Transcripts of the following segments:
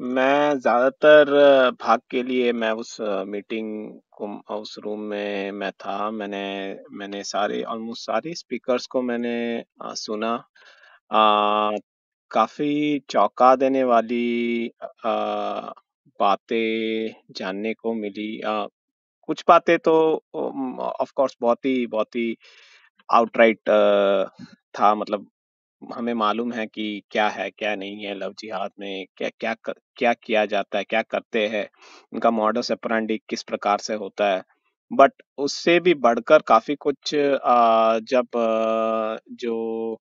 मैं ज़्यादातर भाग के लिए मैं उस मीटिंग को उस रूम में मैं था। मैंने मैंने सारे ऑलमोस्ट सारे स्पीकर्स को मैंने सुना। आ, काफ़ी चौंका देने वाली बातें जानने को मिली। आ, कुछ बातें तो ऑफ़ कोर्स बहुत ही बहुत ही आउटराइट था मतलब हमें मालूम है कि क्या है क्या नहीं है लव जिहाद में क्या क्या क्या किया जाता है क्या करते हैं उनका मॉडल अपरांडी किस प्रकार से होता है बट उससे भी बढ़कर काफी कुछ आ, जब आ, जो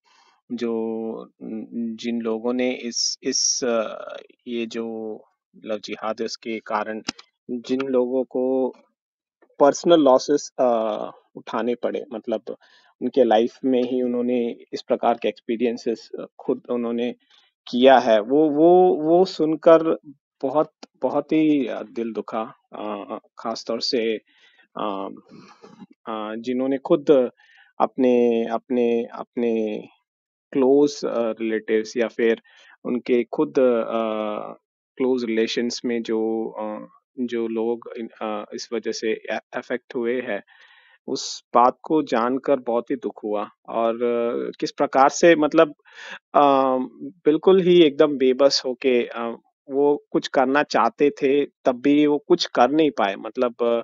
जो जिन लोगों ने इस इस ये जो लव जिहाद के कारण जिन लोगों को पर्सनल लॉसेस उठाने पड़े मतलब उनके लाइफ में ही उन्होंने इस प्रकार के एक्सपीरियंसेस खुद उन्होंने किया है वो वो वो सुनकर बहुत बहुत ही दिल दुखा खासतौर से जिन्होंने खुद अपने अपने अपने क्लोज रिलेटिव्स या फिर उनके खुद क्लोज रिलेशंस में जो जो लोग इस वजह से अफेक्ट हुए हैं उस बात को जानकर बहुत ही दुख हुआ और किस प्रकार से मतलब आ, बिल्कुल ही एकदम बेबस होके वो कुछ करना चाहते थे, तब भी वो कुछ कर नहीं पाए। मतलब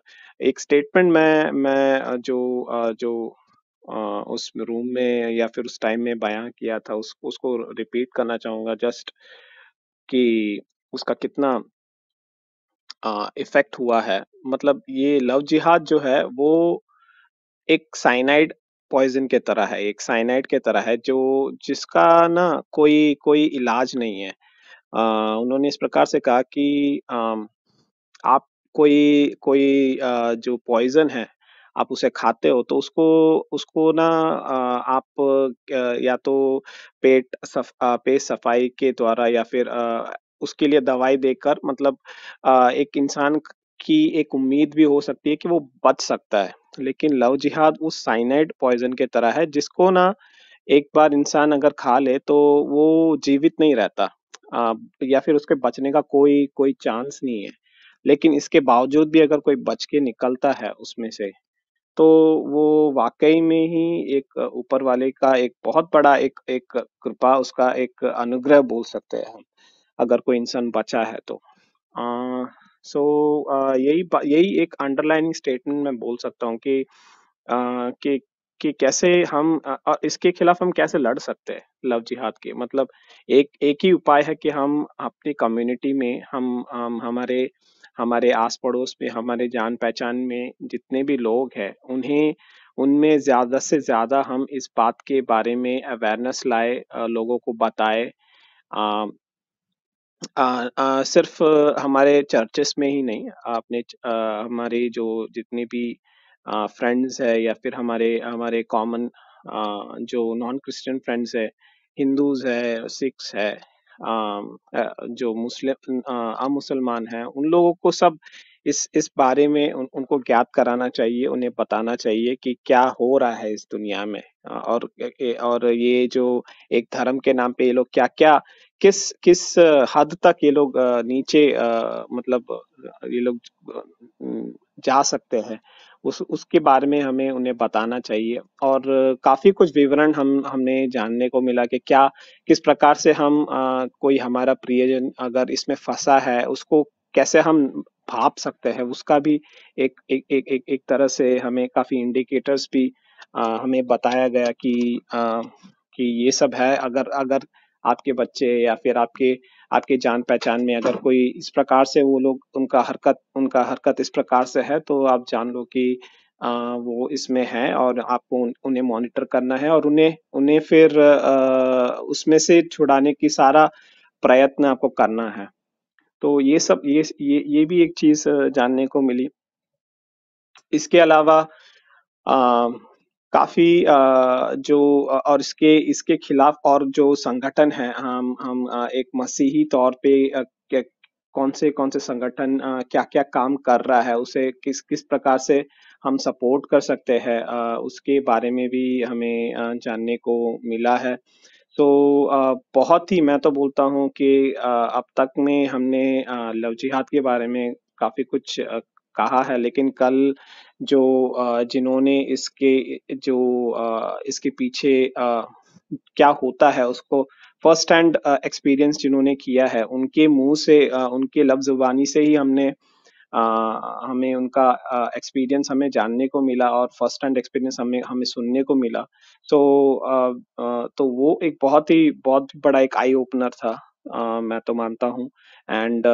एक स्टेटमेंट मैं मैं जो जो उस रूम में या फिर उस टाइम में बयाँ किया था उस उसको रिपीट करना चाहूंगा जस्ट कि उसका कितना इफ़ेक्ट हुआ है। मतलब ये लव जिहाद जो है वो एक साइनाइड पॉइजन के तरह है एक साइनाइड के तरह है जो जिसका ना कोई कोई इलाज नहीं है आ, उन्होंने इस प्रकार से कहा कि आ, आप कोई कोई आ, जो पॉइजन है आप उसे खाते हो तो उसको उसको ना आप या तो पेट सफ पेट सफाई के द्वारा या फिर उसके लिए दवाई देकर मतलब एक इंसान की एक उम्मीद भी हो सकती है कि वो बच सकता है लेकिन लव जिहाद उस साइनाइड पॉइजन के तरह है जिसको ना एक बार इंसान अगर खा ले तो वो जीवित नहीं रहता आ, या फिर उसके बचने का कोई कोई चांस नहीं है लेकिन इसके बावजूद भी अगर कोई बच के निकलता है उसमें से तो वो वाकई में ही एक ऊपर वाले का एक बहुत बड़ा एक एक कृपा उसका एक अनुग्रह बोल सकते हैं हम अगर कोई इंसान बचा है तो आ, सो अ, uh, यही यही एक अंडरलाइनिंग स्टेटमेंट मैं बोल सकता हूँ कि कि कि कैसे हम इसके खिलाफ हम कैसे लड़ सकते हैं लव जिहाद के मतलब एक एक ही उपाय है कि हम अपनी कम्युनिटी में हम हम हमारे हमारे आस-पड़ोस में हमारे जान-पहचान में जितने भी लोग हैं उन्हें उनमें ज़्यादा से ज़्यादा हम इस बात के बारे में अवेयरनेस लाए लोगों को बताए अ आ, आ, सिर्फ़ हमारे चर्चेस में ही नहीं, आपने आ, हमारे जो जितने भी फ्रेंड्स है या फिर हमारे हमारे कॉमन जो नॉन क्रिश्चियन फ्रेंड्स है हिंदूज़ है सिख्स है आ, जो मुस्लिम अ, अमुसलमान हैं, उन लोगों को सब इस इस बारे में उन उनको ज्ञात कराना चाहिए, उन्हें बताना चाहिए कि क्या हो रहा है इस दुनिया में और और ये जो एक धर्म के नाम पे ये लोग क्या-क्या किस किस हद तक ये लोग नीचे मतलब ये लोग जा सकते हैं उस उसके बारे में हमें उन्हें बताना चाहिए और काफ़ी कुछ विवरण हम हमने जानने को मिला कि क्या किस प्रकार से हम आ, कोई हमारा प्रियजन अगर इसमें फंसा है उसको कैसे हम भाप सकते हैं उसका भी एक एक एक एक, एक तरह से हमें काफ़ी इंडिकेटर्स भी आ, हमें बताया गया कि आ, कि ये सब है अगर अगर आपके बच्चे या फिर आपके आपके जान पहचान में अगर कोई इस प्रकार से वो लोग उनका हरकत उनका हरकत इस प्रकार से है तो आप जान लो कि आ, वो इसमें है और आपको उन, उन्हें मॉनिटर करना है और उन्हें उन्हें फिर आ, उसमें से छुड़ाने की सारा प्रयत्न आपको करना है तो ये सब ये ये, ये भी एक चीज जानने को मिली इसके अलावा आ, काफी जो और इसके इसके खिलाफ और जो संगठन है हम हम एक मसीही तौर पे कौन से कौन से संगठन क्या क्या काम कर रहा है उसे किस किस प्रकार से हम सपोर्ट कर सकते हैं उसके बारे में भी हमें जानने को मिला है तो बहुत ही मैं तो बोलता हूँ कि अब तक में हमने लव जिहाद के बारे में काफ़ी कुछ कहा है लेकिन कल जो जिन्होंने इसके जो इसके पीछे क्या होता है उसको फर्स्ट हैंड एक्सपीरियंस जिन्होंने किया है उनके मुंह से उनके लफ्ज से ही हमने हमें उनका एक्सपीरियंस हमें जानने को मिला और फर्स्ट हैंड एक्सपीरियंस हमें हमें सुनने को मिला तो तो वो एक बहुत ही बहुत बड़ा एक आई ओपनर था मैं तो मानता हूँ एंड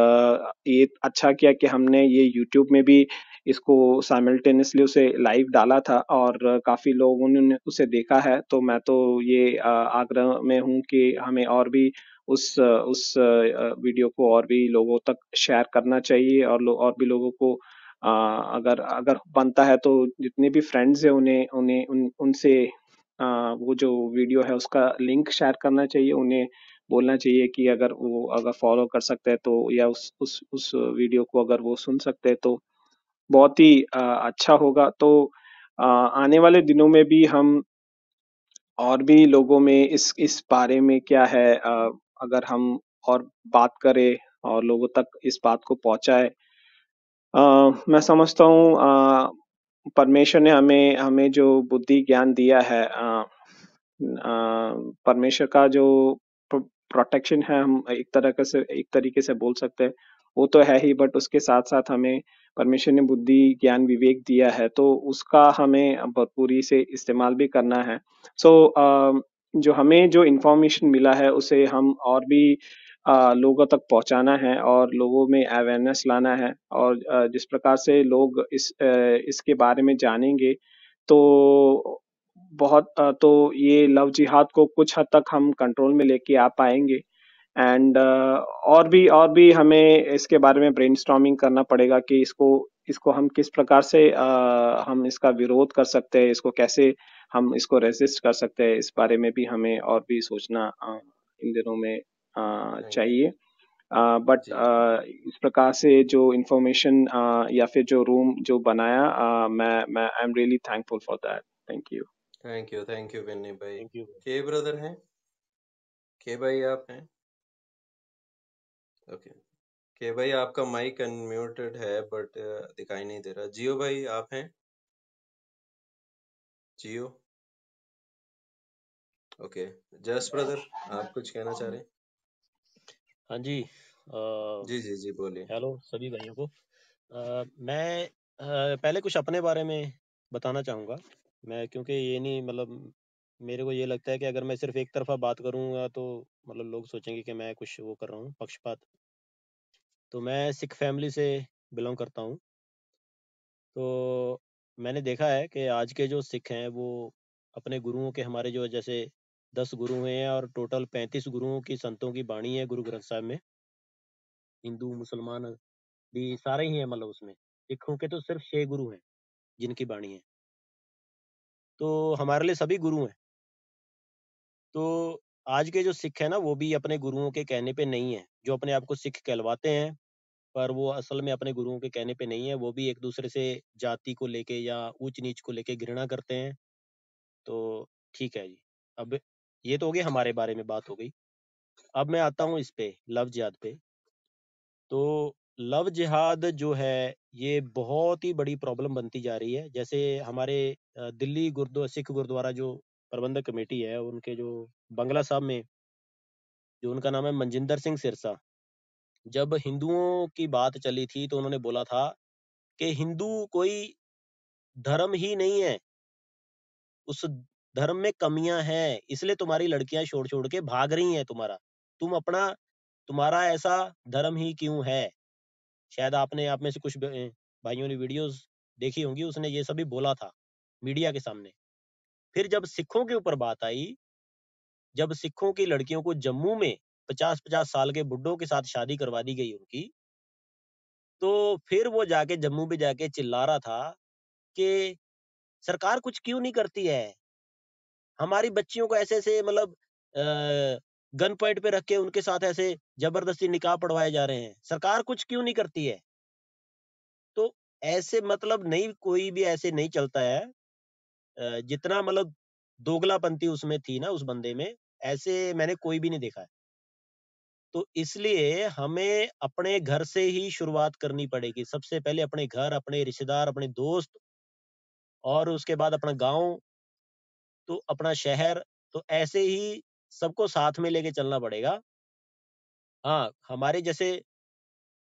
ये अच्छा किया कि हमने ये यूट्यूब में भी इसको साइमल्टेनियसली उसे लाइव डाला था और काफ़ी लोगों ने उसे देखा है, तो मैं तो ये आग्रह में हूँ कि हमें और भी उस उस वीडियो को और भी लोगों तक शेयर करना चाहिए और लो और भी लोगों को आ, अगर अगर बनता है तो जितने भी फ्रेंड्स हैं उन्हें उन्हें उन उनसे वो जो वीडियो है उसका लिंक शेयर करना चाहिए, उन्हें बोलना चाहिए कि अगर वो अगर फॉलो कर सकते हैं तो या उस उस उस वीडियो को अगर वो सुन सकते हैं तो बहुत ही अच्छा होगा तो आने वाले दिनों में भी हम और भी लोगों में इस इस बारे में क्या है अगर हम और बात करें और लोगों तक इस बात को पहुंचाए मैं समझता हूँ परमेश्वर ने हमें हमें जो बुद्धि ज्ञान दिया है परमेश्वर का जो प्रोटेक्शन है हम एक तरह से एक तरीके से बोल सकते हैं वो तो है ही बट उसके साथ साथ हमें परमेश्वर ने बुद्धि ज्ञान विवेक दिया है तो उसका हमें भरपूरी से इस्तेमाल भी करना है सो so, जो हमें जो इन्फॉर्मेशन मिला है उसे हम और भी लोगों तक पहुंचाना है और लोगों में अवेयरनेस लाना है और जिस प्रकार से लोग इस इसके बारे में जानेंगे तो बहुत तो ये लव जिहाद को कुछ हद तक हम कंट्रोल में लेके आ पाएंगे एंड और भी और भी हमें इसके बारे में ब्रेन करना पड़ेगा कि इसको इसको हम किस प्रकार से हम इसका विरोध कर सकते हैं, इसको कैसे हम इसको रेजिस्ट कर सकते हैं, इस बारे में भी हमें और भी सोचना इन दिनों में चाहिए। बट इस प्रकार से जो इन्फॉर्मेशन या फिर जो रूम जो बनाया अ, मैं मैं I am really thankful for that. Thank you. Thank you thank you Binny भाई थैंक यू के ब्रदर हैं के भाई आप हैं ओके के भाई आपका माइक अनम्यूटेड है बट uh, दिखाई नहीं दे रहा जियो भाई आप हैं जियो ओके जस ब्रदर आप कुछ कहना चाह रहे हैं हाँ जी आ, जी जी जी बोलिए हेलो सभी भाइयों को आ, मैं आ, पहले कुछ अपने बारे में बताना चाहूँगा मैं क्योंकि ये नहीं मतलब मेरे को ये लगता है कि अगर मैं सिर्फ एक तरफ़ा बात करूँगा तो मतलब लोग सोचेंगे कि मैं कुछ वो कर रहा हूँ, पक्षपात। तो मैं सिख फैमिली से बिलोंग करता हूँ। तो मैंने देखा है कि आज के जो सिख हैं वो अपने गुरुओं के हमारे जो जैसे दस गुरु हैं और टोटल पैंतीस गुरुओं की संतों की बाणी है गुरु ग्रंथ साहब में। हिंदू, मुसलमान भी सारे ही हैं मतलब उसमें। सिखों के तो सिर्फ छह गुरु हैं, जिनकी बाणी है। तो हमारे लिए सभी गुरु हैं। तो आज के जो सिख है ना, वो भी अपने गुरुओं के कहने पे नहीं है जो अपने आप को सिख कहलवाते हैं, पर वो असल में अपने गुरुओं के कहने पे नहीं है वो भी एक-दूसरे से जाति को लेके या ऊंच नीच को लेके घृणा करते हैं। तो ठीक है जी। अब ये तो हो गई हमारे बारे में बात हो गई। अब मैं आता हूँ इस पे, लव जिहाद पे। तो लव जिहाद जो है ये बहुत ही बड़ी प्रॉब्लम बनती जा रही है जैसे हमारे दिल्ली गुरुद्व सिख गुरुद्वारा जो प्रबंधक कमेटी है उनके जो बंगला साहब में जो उनका नाम है मनजिंदर सिंह सिरसा जब हिंदुओं की बात चली थी तो उन्होंने बोला था कि हिंदू कोई धर्म ही नहीं है उस धर्म में कमियां हैं इसलिए तुम्हारी लड़कियां छोड़ छोड़ के भाग रही हैं तुम्हारा तुम अपना तुम्हारा ऐसा धर्म ही क्यों है शायद आपने आप में से कुछ भाइयों ने वीडियोस देखी होंगी उसने ये सभी बोला था मीडिया के सामने फिर जब सिखों के ऊपर बात आई जब सिखों की लड़कियों को जम्मू में पचास पचास साल के बुड्ढों के साथ शादी करवा दी गई उनकी तो फिर वो जाके जम्मू में जाके चिल्ला रहा था कि सरकार कुछ क्यों नहीं करती है हमारी बच्चियों को ऐसे ऐसे मतलब गन पॉइंट पे रख के उनके साथ ऐसे जबरदस्ती निकाह पढ़वाए जा रहे हैं सरकार कुछ क्यों नहीं करती है तो ऐसे मतलब नहीं कोई भी ऐसे नहीं चलता है जितना मतलब दोगलापंथी उसमें थी ना उस बंदे में ऐसे मैंने कोई भी नहीं देखा है तो इसलिए हमें अपने घर से ही शुरुआत करनी पड़ेगी सबसे पहले अपने घर अपने रिश्तेदार अपने दोस्त और उसके बाद अपना गांव तो अपना शहर तो ऐसे ही सबको साथ में लेके चलना पड़ेगा हाँ हमारे जैसे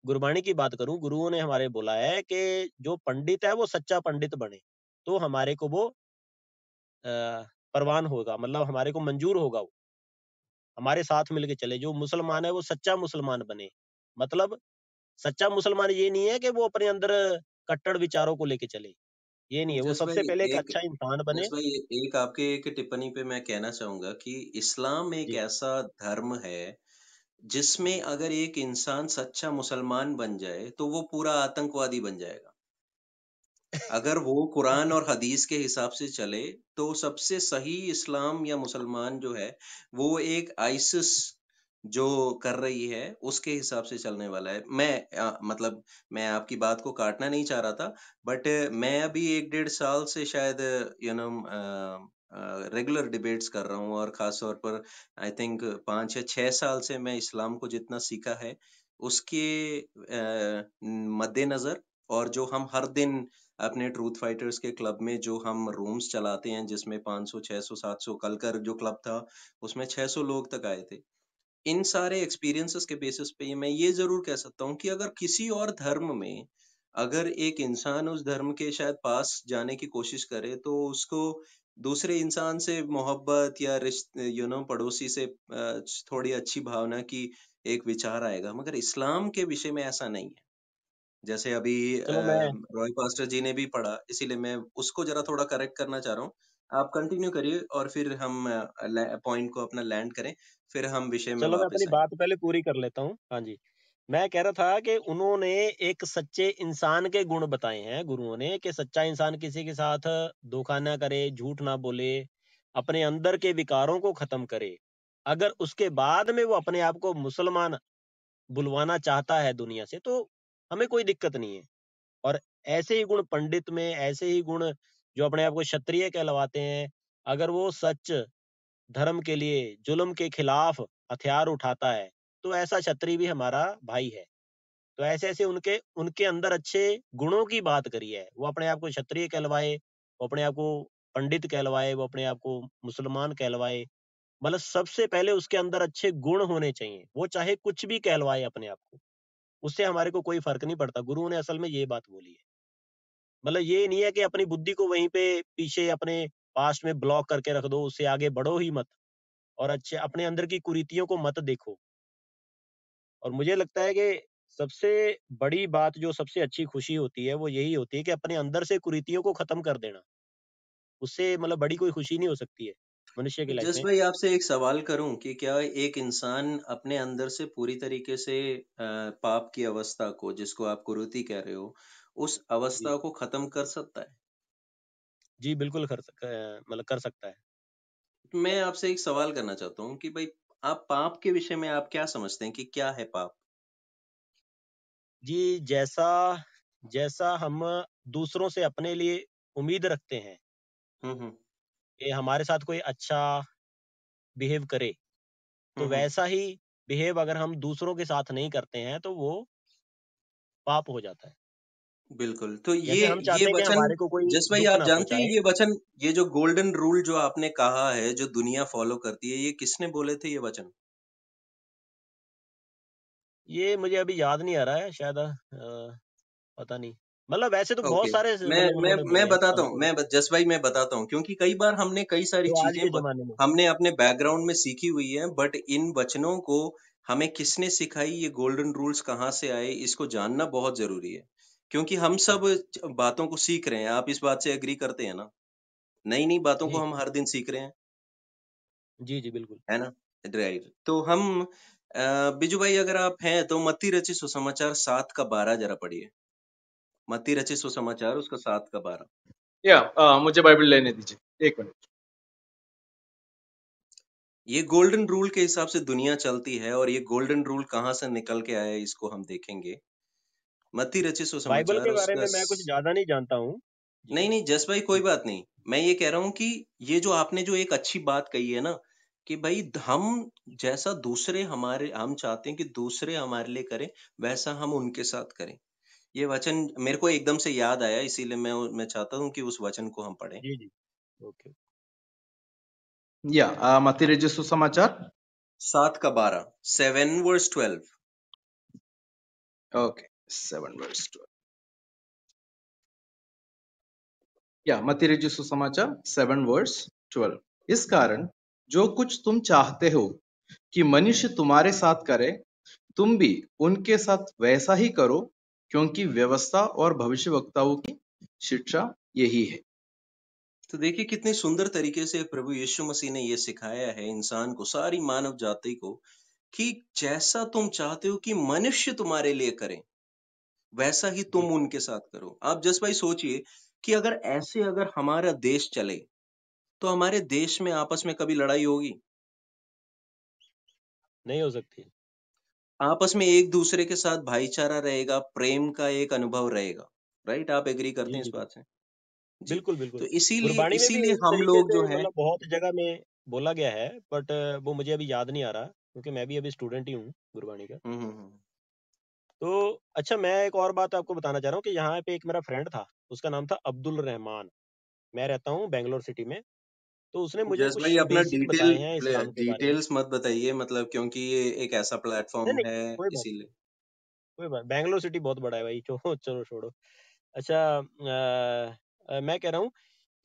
गुरबाणी की बात करूं गुरुओं ने हमारे बोला है कि जो पंडित है वो सच्चा पंडित बने तो हमारे को वो परवान होगा मतलब हमारे को मंजूर होगा वो हमारे साथ मिलके चले जो मुसलमान है वो सच्चा मुसलमान बने मतलब सच्चा मुसलमान ये नहीं है कि वो अपने अंदर कट्टर विचारों को लेके चले ये नहीं है वो सबसे पहले एक एक अच्छा इंसान बने भाई एक आपके एक टिप्पणी पे मैं कहना चाहूंगा कि इस्लाम एक ऐसा धर्म है जिसमें अगर एक इंसान सच्चा मुसलमान बन जाए तो वो पूरा आतंकवादी बन जाएगा अगर वो कुरान और हदीस के हिसाब से चले तो सबसे सही इस्लाम या मुसलमान जो है वो एक आइसिस जो कर रही है उसके हिसाब से चलने वाला है मैं आ, मतलब मैं आपकी बात को काटना नहीं चाह रहा था बट मैं अभी एक डेढ़ साल से शायद यू नो रेगुलर डिबेट्स कर रहा हूँ और खास तौर पर आई थिंक पाँच या छः साल से मैं इस्लाम को जितना सीखा है उसके मद्देनज़र और जो हम हर दिन अपने ट्रूथ फाइटर्स के क्लब में जो हम रूम्स चलाते हैं जिसमें 500, 600, 700 कल कर जो क्लब था उसमें 600 लोग तक आए थे इन सारे एक्सपीरियंसेस के बेसिस पे मैं ये जरूर कह सकता हूँ कि अगर किसी और धर्म में अगर एक इंसान उस धर्म के शायद पास जाने की कोशिश करे तो उसको दूसरे इंसान से मोहब्बत या रिश्ते यू नो पड़ोसी से थोड़ी अच्छी भावना की एक विचार आएगा मगर इस्लाम के विषय में ऐसा नहीं है जैसे अभी रॉय पास्टर जी ने भी पढ़ा इसीलिए मैं उसको जरा थोड़ा करेक्ट करना चाह रहा हूँ आप कंटिन्यू करिए और फिर हम पॉइंट को अपना लैंड करें फिर हम विषय में चलो मैं अपनी बात पहले पूरी कर लेता हूँ हाँ जी मैं कह रहा था कि उन्होंने एक सच्चे इंसान के गुण बताए हैं गुरुओं ने कि सच्चा इंसान किसी के साथ धोखा ना करे झूठ ना बोले अपने अंदर के विकारों को खत्म करे अगर उसके बाद में वो अपने आप को मुसलमान बुलवाना चाहता है दुनिया से तो हमें कोई दिक्कत नहीं है और ऐसे ही गुण पंडित में ऐसे ही गुण जो अपने आप को क्षत्रिय कहलवाते हैं अगर वो सच धर्म के लिए जुल्म के खिलाफ हथियार उठाता है तो ऐसा छत्री भी हमारा भाई है तो ऐसे ऐसे उनके उनके अंदर अच्छे गुणों की बात करी है वो अपने आप को क्षत्रिय कहलवाए वो अपने आप को पंडित कहलवाए वो अपने आप को मुसलमान कहलवाए मतलब सबसे पहले उसके अंदर अच्छे गुण होने चाहिए वो चाहे कुछ भी कहलवाए अपने आप को उससे हमारे को कोई फर्क नहीं पड़ता गुरु ने असल में ये बात बोली है मतलब ये नहीं है कि अपनी बुद्धि को वहीं पे पीछे अपने पास्ट में ब्लॉक करके रख दो उससे आगे बढ़ो ही मत और अच्छे अपने अंदर की कुरीतियों को मत देखो और मुझे लगता है कि सबसे बड़ी बात जो सबसे अच्छी खुशी होती है वो यही होती है कि अपने अंदर से कुरीतियों को खत्म कर देना उससे मतलब बड़ी कोई खुशी नहीं हो सकती है मनुष्य की लाइफ में आपसे एक सवाल करूं कि क्या एक इंसान अपने अंदर से पूरी तरीके से पाप की अवस्था को जिसको आप कुरुति कह रहे हो उस अवस्था को खत्म कर सकता है जी बिल्कुल कर मतलब कर सकता है। तो मैं आपसे एक सवाल करना चाहता हूँ कि भाई आप पाप के विषय में आप क्या समझते हैं कि क्या है पाप? जी, जैसा जैसा हम दूसरों से अपने लिए उम्मीद रखते हैं कि हमारे साथ कोई अच्छा बिहेव करे, तो वैसा ही बिहेव अगर हम दूसरों के साथ नहीं करते हैं, तो वो पाप हो जाता है। बिल्कुल तो ये ये वचन हमारे भाई आप जानते हैं ये वचन ये जो गोल्डन रूल जो आपने कहा है जो दुनिया फॉलो करती है ये किसने बोले थे ये वचन ये मुझे अभी याद नहीं आ रहा है शायद पता नहीं मतलब वैसे तो बहुत सारे मैं मतलब मैं मैं बताता मतलब हूँ मैं जस भाई मैं बताता हूँ क्योंकि कई बार हमने कई सारी चीजें हमने अपने बैकग्राउंड में सीखी हुई है बट इन वचनों को हमें किसने सिखाई ये गोल्डन रूल्स कहाँ से आए इसको जानना बहुत जरूरी है क्योंकि हम सब बातों को सीख रहे हैं, आप इस बात से एग्री करते हैं ना? नई-नई बातों को हम हर दिन सीख रहे हैं। जी, जी, बिल्कुल। है ना? ड्राइव तो हम बिजू भाई अगर आप हैं तो मती रचि सुसमाचार सात का बारह जरा पढ़िए। मती रचि सुसमाचार उसका सात का बारह या आ, मुझे बाइबल लेने दीजिए। एक मिनट। ये गोल्डन रूल के हिसाब से दुनिया चलती है और ये गोल्डन रूल कहाँ से निकल के आया इसको हम देखेंगे। मती रचित सुसमाचार बाइबल के बारे में मैं कुछ ज्यादा नहीं जानता हूँ नहीं नहीं जस भाई कोई बात नहीं मैं ये कह रहा हूँ कि ये जो आपने जो एक अच्छी बात कही है ना कि भाई हम जैसा दूसरे हमारे हम चाहते हैं कि दूसरे हमारे लिए करें वैसा हम उनके साथ करें ये वचन मेरे को एकदम से याद आया इसीलिए मैं मैं चाहता हूँ कि उस वचन को हम पढ़ें जी जी ओके या मती समाचार सात का बारह seven verse twelve okay 7 verse 12. या मत रजी सुसमाचार सेवन वर्स ट्वेल्व इस कारण जो कुछ तुम चाहते हो कि मनुष्य तुम्हारे साथ करे तुम भी उनके साथ वैसा ही करो क्योंकि व्यवस्था और भविष्य वक्ताओं की शिक्षा यही है तो देखिए कितने सुंदर तरीके से प्रभु यीशु मसीह ने यह सिखाया है इंसान को सारी मानव जाति को कि जैसा तुम चाहते हो कि मनुष्य तुम्हारे लिए करें वैसा ही तुम उनके साथ करो आप जस भाई सोचिए कि अगर ऐसे अगर हमारा देश चले तो हमारे देश में आपस में कभी लड़ाई होगी नहीं हो सकती आपस में एक दूसरे के साथ भाईचारा रहेगा प्रेम का एक अनुभव रहेगा राइट आप एग्री करते हैं इस बात से बिल्कुल बिल्कुल तो इसीलिए इसीलिए हम लोग जो है मतलब बहुत जगह में बोला गया है बट वो मुझे अभी याद नहीं आ रहा क्योंकि मैं भी अभी स्टूडेंट ही हूँ गुरबाणी का हम्म, हम्म, हम्म। तो अच्छा मैं एक और बात आपको बताना चाह रहा हूँ कि यहाँ पे एक मेरा फ्रेंड था उसका नाम था अब्दुल रहमान मैं रहता हूँ बेंगलोर सिटी में तो उसने मुझे कुछ भाई अपना डिटेल डिटेल्स मत बताइए मतलब क्योंकि ये एक ऐसा प्लेटफॉर्म है इसीलिए कोई बात बेंगलोर सिटी बहुत बड़ा है भाई चलो चलो छोड़ो अच्छा मैं कह रहा हूँ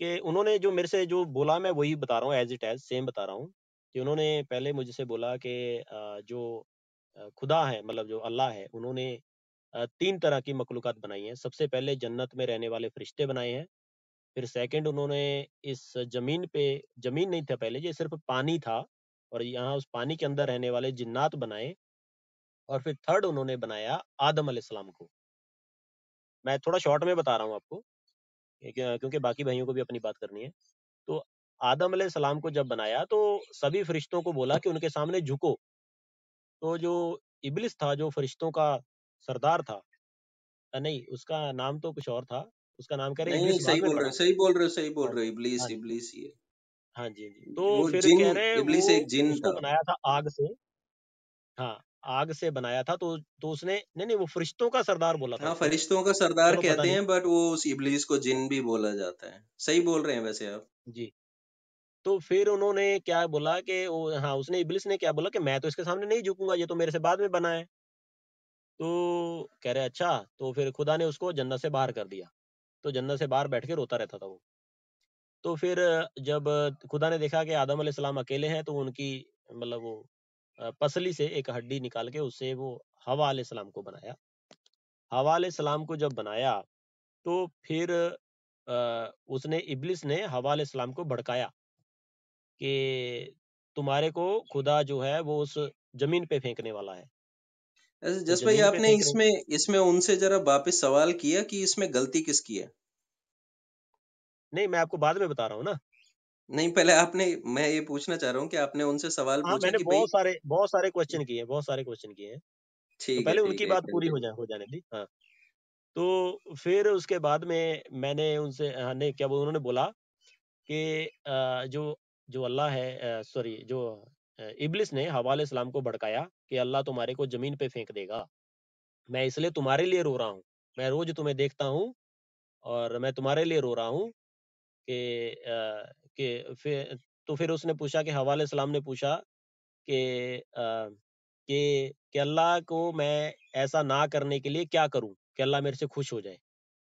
कि उन्होंने जो मेरे से जो बोला मैं वही बता रहा हूँ एज इट एज सेम बता रहा हूँ कि उन्होंने पहले मुझसे बोला कि जो खुदा है मतलब जो अल्लाह है उन्होंने तीन तरह की मखलूक़ात बनाई हैं सबसे पहले जन्नत में रहने वाले फरिश्ते बनाए हैं फिर सेकंड उन्होंने इस जमीन पे जमीन नहीं था पहले ये सिर्फ पानी था और यहाँ उस पानी के अंदर रहने वाले जिन्नात बनाए और फिर थर्ड उन्होंने बनाया आदम अलैहिस्सलाम को मैं थोड़ा शॉर्ट में बता रहा हूँ आपको क्योंकि बाकी भाइयों को भी अपनी बात करनी है तो आदम अलैहिस्सलाम को जब बनाया तो सभी फरिश्तों को बोला कि उनके सामने झुको तो जो इबलिस था जो फरिश्तों का सरदार था नहीं उसका नाम तो कुछ और था उसका नाम कह रहे हैं सही बोल रहे हो सही बोल रहे हो सही बोल हाँ रहे हो इबलीस हाँ ये हाँ जी हाँ जी हाँ तो फिर जिन कह रहे इबलिस एक जिन था बनाया था आग से हाँ आग से बनाया था तो तो उसने नहीं नहीं वो फरिश्तों का सरदार बोला था हाँ फरिश्तों का सरदार तो कहते हैं बट वो उस इबलीस को जिन भी बोला जाता है सही बोल रहे हैं वैसे आप जी तो फिर उन्होंने क्या बोला कि वो हाँ उसने इबलिस ने क्या बोला कि मैं तो इसके सामने नहीं झुकूंगा ये तो मेरे से बाद में बना है तो कह रहे अच्छा तो फिर खुदा ने उसको जन्नत से बाहर कर दिया तो जन्नत से बाहर बैठ के रोता रहता था वो तो फिर जब खुदा ने देखा कि आदम सलाम अकेले हैं तो उनकी मतलब वो पसली से एक हड्डी निकाल के उससे वो हवा सलाम को बनाया हवा सलाम को जब बनाया तो फिर उसने इबलिस ने हवा सलाम को भड़काया कि तुम्हारे को खुदा जो है वो उस जमीन पे फेंकने वाला है तो जस भाई आपने इसमें इसमें उनसे जरा वापस सवाल किया कि इसमें गलती किसकी है नहीं मैं आपको बाद में बता रहा हूँ ना नहीं पहले आपने मैं ये पूछना चाह रहा हूँ कि आपने उनसे सवाल हाँ, पूछा मैंने कि बहुत सारे बहुत सारे क्वेश्चन किए बहुत सारे क्वेश्चन किए हैं तो ठीक तो पहले उनकी बात पूरी हो जाए हो जाने दी हाँ तो फिर उसके बाद में मैंने उनसे हाँ नहीं क्या उन्होंने बोला कि जो जो अल्लाह है सॉरी जो इबलिस ने हवा इस्लाम को भड़काया कि अल्लाह तुम्हारे को जमीन पे फेंक देगा मैं इसलिए तुम्हारे लिए रो रहा हूँ मैं रोज तुम्हें देखता हूँ और मैं तुम्हारे लिए रो रहा हूँ कि कि फिर तो फिर उसने पूछा कि हवाले इस्लाम ने पूछा कि कि अल्लाह को मैं ऐसा ना करने के लिए क्या करूँ कि अल्लाह मेरे से खुश हो जाए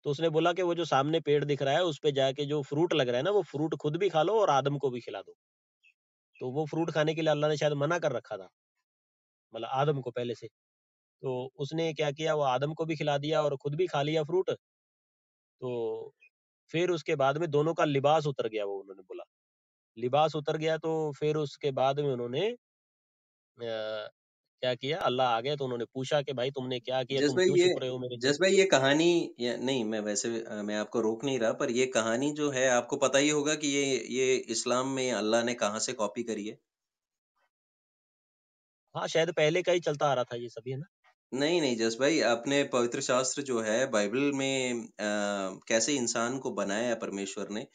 तो उसने बोला कि वो जो सामने पेड़ दिख रहा है उस पर जाके जो फ्रूट लग रहा है ना वो फ्रूट खुद भी खा लो और आदम को भी खिला दो तो वो फ्रूट खाने के लिए अल्लाह ने शायद मना कर रखा था मतलब आदम को पहले से तो उसने क्या किया वो आदम को भी खिला दिया और खुद भी खा लिया फ्रूट तो फिर उसके बाद में दोनों का लिबास उतर गया वो उन्होंने बोला लिबास उतर गया तो फिर उसके बाद में उन्होंने क्या किया अल्लाह आ गए तो उन्होंने पूछा कि भाई तुमने क्या किया जस भाई ये जस भाई ये कहानी या, नहीं मैं वैसे मैं आपको रोक नहीं रहा पर ये कहानी जो है आपको पता ही होगा कि ये ये इस्लाम में अल्लाह ने कहा से कॉपी करी है हाँ शायद पहले का ही चलता आ रहा था ये सभी है ना नहीं नहीं जस भाई अपने पवित्र शास्त्र जो है बाइबल में आ, कैसे इंसान को बनाया है परमेश्वर ने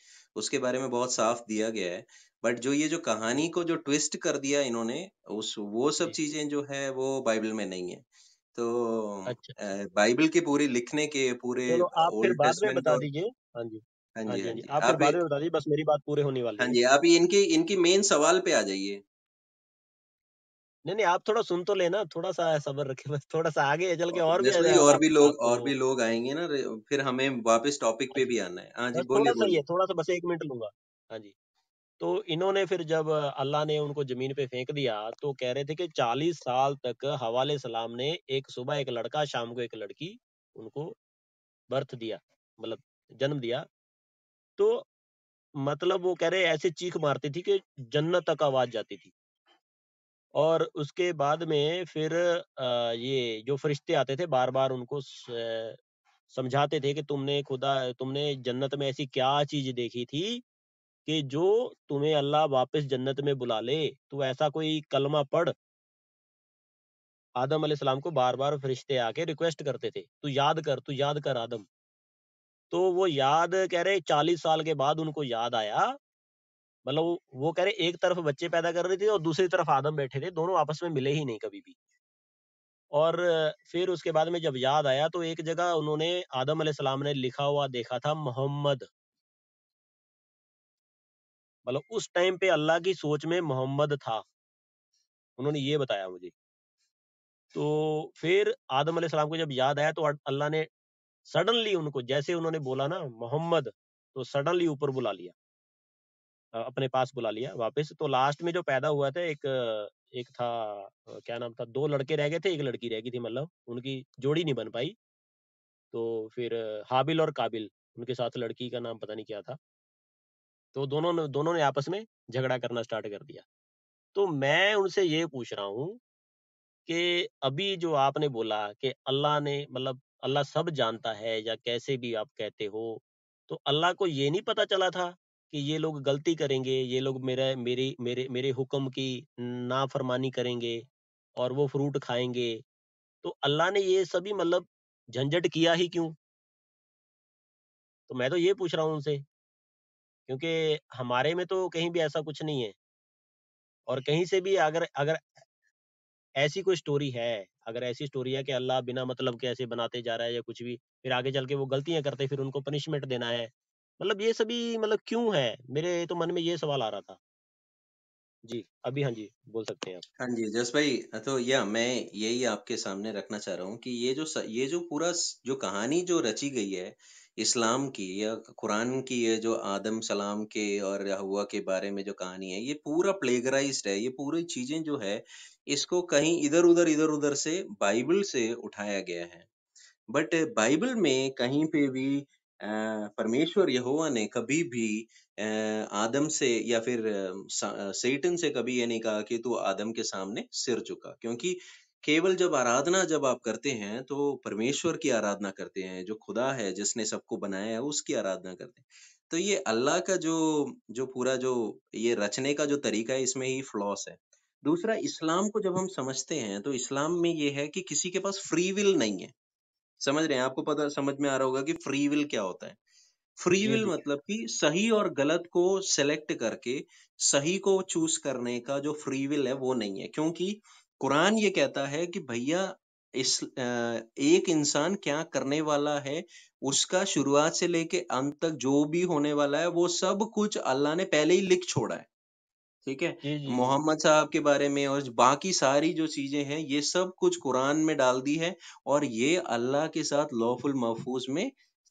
उसके बारे में बहुत साफ दिया गया है बट जो ये जो कहानी को जो ट्विस्ट कर दिया इन्होंने उस वो सब चीजें जो है वो बाइबल में नहीं है तो अच्छा। बाइबल के पूरे लिखने के पूरे तो आप फिर बता दीजिए हाँ जी हाँ जी हाँ हाँ हाँ आप में बता दीजिए बस मेरी बात पूरे होने वाली हाँ जी आप इनके इनकी मेन सवाल पे आ जाइए नहीं नहीं आप थोड़ा सुन तो लेना थोड़ा सा सबर रखे बस थोड़ा सा आगे चल के और भी और भी लोग और भी लोग आएंगे ना फिर हमें वापस टॉपिक पे अच्छा। भी आना है हाँ जी बोलिए थोड़ा सा बस एक मिनट लूंगा हाँ जी तो इन्होंने फिर जब अल्लाह ने उनको जमीन पे फेंक दिया तो कह रहे थे कि चालीस साल तक हवाले सलाम ने एक सुबह एक लड़का शाम को एक लड़की उनको बर्थ दिया मतलब जन्म दिया तो मतलब वो कह रहे ऐसे चीख मारती थी कि जन्नत तक आवाज जाती थी और उसके बाद में फिर ये जो फरिश्ते आते थे बार बार उनको समझाते थे कि तुमने खुदा तुमने जन्नत में ऐसी क्या चीज देखी थी कि जो तुम्हें अल्लाह वापस जन्नत में बुला ले तो ऐसा कोई कलमा पढ़ आदम सलाम को बार बार फरिश्ते आके रिक्वेस्ट करते थे तू याद कर तू याद कर आदम तो वो याद कह रहे चालीस साल के बाद उनको याद आया मतलब वो कह रहे एक तरफ बच्चे पैदा कर रहे थे और दूसरी तरफ आदम बैठे थे दोनों आपस में मिले ही नहीं कभी भी और फिर उसके बाद में जब याद आया तो एक जगह उन्होंने आदम सलाम ने लिखा हुआ देखा था मोहम्मद मतलब उस टाइम पे अल्लाह की सोच में मोहम्मद था उन्होंने ये बताया मुझे तो फिर आदम सलाम को जब याद आया तो अल्लाह ने सडनली उनको जैसे उन्होंने बोला ना मोहम्मद तो सडनली ऊपर बुला लिया अपने पास बुला लिया वापस तो लास्ट में जो पैदा हुआ था एक एक था क्या नाम था दो लड़के रह गए थे एक लड़की रह गई थी मतलब उनकी जोड़ी नहीं बन पाई तो फिर हाबिल और काबिल उनके साथ लड़की का नाम पता नहीं क्या था तो दोनों ने दोनों ने आपस में झगड़ा करना स्टार्ट कर दिया तो मैं उनसे ये पूछ रहा हूँ कि अभी जो आपने बोला कि अल्लाह ने मतलब अल्लाह सब जानता है या कैसे भी आप कहते हो तो अल्लाह को ये नहीं पता चला था कि ये लोग गलती करेंगे ये लोग मेरा मेरी मेरे मेरे हुक्म की नाफरमानी करेंगे और वो फ्रूट खाएंगे तो अल्लाह ने ये सभी मतलब झंझट किया ही क्यों तो मैं तो ये पूछ रहा हूं उनसे क्योंकि हमारे में तो कहीं भी ऐसा कुछ नहीं है और कहीं से भी अगर अगर ऐसी कोई स्टोरी है अगर ऐसी स्टोरी है कि अल्लाह बिना मतलब के ऐसे बनाते जा रहा है या कुछ भी फिर आगे चल के वो गलतियां करते फिर उनको पनिशमेंट देना है मतलब ये सभी मतलब क्यों है मेरे तो मन में ये सवाल आ रहा था जी अभी हाँ जी बोल सकते हैं आप हाँ जी जस भाई तो या मैं यही आपके सामने रखना चाह रहा हूँ कि ये जो ये जो पूरा जो कहानी जो रची गई है इस्लाम की या कुरान की ये जो आदम सलाम के और हवा के बारे में जो कहानी है ये पूरा प्लेगराइज्ड है ये पूरी चीजें जो है इसको कहीं इधर उधर इधर उधर से बाइबल से उठाया गया है बट बाइबल में कहीं पे भी परमेश्वर यहोवा ने कभी भी आदम से या फिर सेटन से कभी ये नहीं कहा कि तू आदम के सामने सिर झुका क्योंकि केवल जब आराधना जब आप करते हैं तो परमेश्वर की आराधना करते हैं जो खुदा है जिसने सबको बनाया है उसकी आराधना करते हैं तो ये अल्लाह का जो जो पूरा जो ये रचने का जो तरीका है इसमें ही फ्लॉस है दूसरा इस्लाम को जब हम समझते हैं तो इस्लाम में ये है कि किसी के पास फ्री विल नहीं है समझ रहे हैं आपको पता समझ में आ रहा होगा कि फ्री विल क्या होता है फ्री विल मतलब कि सही और गलत को सेलेक्ट करके सही को चूज करने का जो फ्री विल है वो नहीं है क्योंकि कुरान ये कहता है कि भैया इस एक इंसान क्या करने वाला है उसका शुरुआत से लेके अंत तक जो भी होने वाला है वो सब कुछ अल्लाह ने पहले ही लिख छोड़ा है ठीक है मोहम्मद साहब के बारे में और बाकी सारी जो चीजें हैं ये सब कुछ कुरान में डाल दी है और ये अल्लाह के साथ लॉफुल महफूज में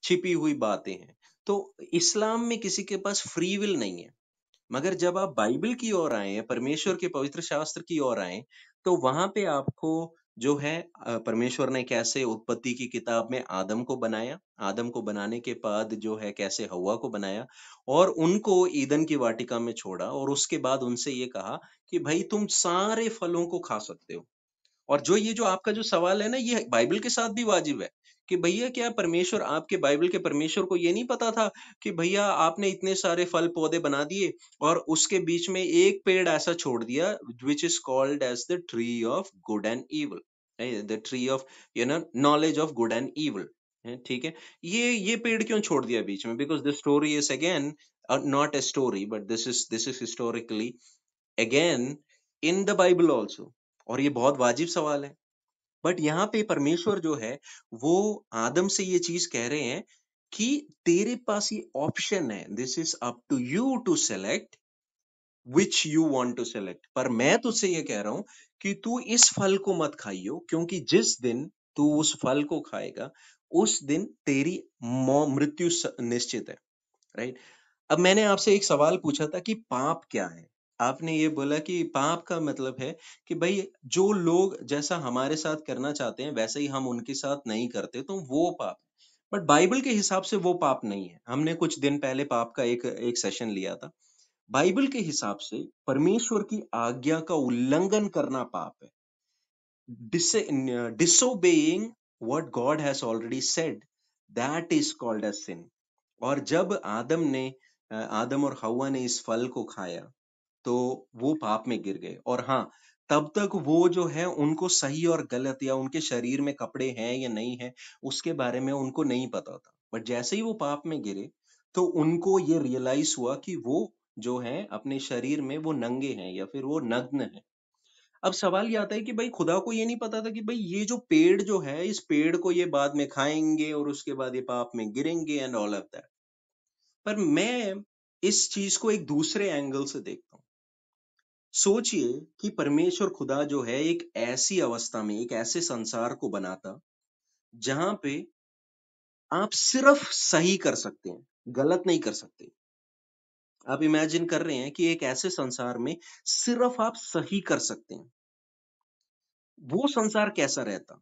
छिपी हुई बातें हैं तो इस्लाम में किसी के पास फ्री विल नहीं है मगर जब आप बाइबल की ओर आए परमेश्वर के पवित्र शास्त्र की ओर आए तो वहां पे आपको जो है परमेश्वर ने कैसे उत्पत्ति की किताब में आदम को बनाया, आदम को बनाने के बाद जो है कैसे हवा को बनाया और उनको ईदन की वाटिका में छोड़ा और उसके बाद उनसे ये कहा कि भाई तुम सारे फलों को खा सकते हो। और जो ये जो आपका जो सवाल है ना, ये बाइबल के साथ भी वाजिब है। कि भैया क्या परमेश्वर आपके बाइबल के परमेश्वर को ये नहीं पता था कि भैया आपने इतने सारे फल पौधे बना दिए और उसके बीच में एक पेड़ ऐसा छोड़ दिया which is called as the tree of good and evil the tree of you know knowledge of good and evil ठीक है ये ये पेड़ क्यों छोड़ दिया बीच में because the story is again not a story but this is this is historically again in the Bible also और ये बहुत वाजिब सवाल है बट यहाँ पे परमेश्वर जो है वो आदम से ये चीज कह रहे हैं कि तेरे पास ये ऑप्शन है this is up to you to select which you want to select पर मैं तुझसे ये कह रहा हूं कि तू इस फल को मत खाइयो क्योंकि जिस दिन तू उस फल को खाएगा उस दिन तेरी मृत्यु निश्चित है राइट अब मैंने आपसे एक सवाल पूछा था कि पाप क्या है आपने ये बोला कि पाप का मतलब है कि भाई जो लोग जैसा हमारे साथ करना चाहते हैं वैसे ही हम उनके साथ नहीं करते तो वो पाप है। बट बाइबल के हिसाब से वो पाप नहीं है हमने कुछ दिन पहले पाप का एक एक सेशन लिया था बाइबल के हिसाब से परमेश्वर की आज्ञा का उल्लंघन करना पाप है disobeying what God has already said that is called a sin और जब आदम ने आदम और हवा ने इस फल को खाया तो वो पाप में गिर गए और हाँ, तब तक वो जो है उनको सही और गलत या उनके शरीर में कपड़े हैं या नहीं है उसके बारे में उनको नहीं पता था। बट जैसे ही वो पाप में गिरे, तो उनको ये रियलाइज़ हुआ कि वो जो है अपने शरीर में वो नंगे हैं या फिर वो नग्न हैं। अब सवाल ये आता है कि भाई खुदा को ये नहीं पता था कि भाई ये जो पेड़ जो है, इस पेड़ को ये बाद में खाएंगे और उसके बाद ये पाप में गिरेंगे एंड ऑल ऑफ दैट। पर मैं इस चीज़ को एक दूसरे एंगल से देखता हूँ। सोचिए कि परमेश्वर खुदा जो है एक ऐसी अवस्था में एक ऐसे संसार को बनाता जहां पे आप सिर्फ सही कर सकते हैं गलत नहीं कर सकते आप इमेजिन कर रहे हैं कि एक ऐसे संसार में सिर्फ आप सही कर सकते हैं वो संसार कैसा रहता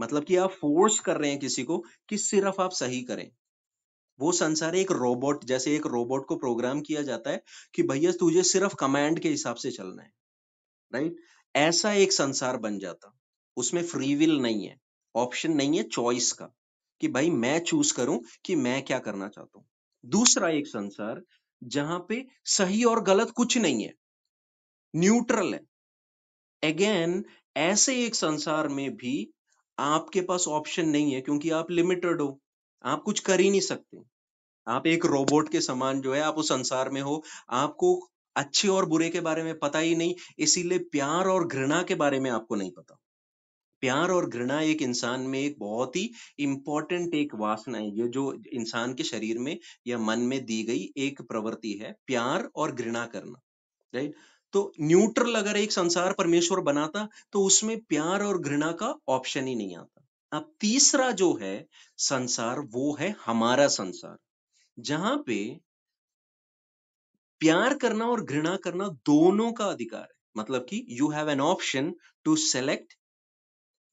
मतलब कि आप फोर्स कर रहे हैं किसी को कि सिर्फ आप सही करें वो संसार एक रोबोट जैसे एक रोबोट को प्रोग्राम किया जाता है कि भैया तुझे सिर्फ कमांड के हिसाब से चलना है राइट ऐसा एक संसार बन जाता उसमें फ्री विल नहीं है ऑप्शन नहीं है चॉइस का कि भाई मैं चूज करूं कि मैं क्या करना चाहता हूं दूसरा एक संसार जहां पे सही और गलत कुछ नहीं है न्यूट्रल है अगेन ऐसे एक संसार में भी आपके पास ऑप्शन नहीं है क्योंकि आप लिमिटेड हो आप कुछ कर ही नहीं सकते आप एक रोबोट के समान जो है आप उस संसार में हो आपको अच्छे और बुरे के बारे में पता ही नहीं इसीलिए प्यार और घृणा के बारे में आपको नहीं पता प्यार और घृणा एक इंसान में एक बहुत ही इंपॉर्टेंट एक वासना है ये जो इंसान के शरीर में या मन में दी गई एक प्रवृत्ति है प्यार और घृणा करना राइट तो न्यूट्रल अगर एक संसार परमेश्वर बनाता तो उसमें प्यार और घृणा का ऑप्शन ही नहीं आता अब तीसरा जो है संसार वो है हमारा संसार जहां पे प्यार करना और घृणा करना दोनों का अधिकार है मतलब कि you have an option to select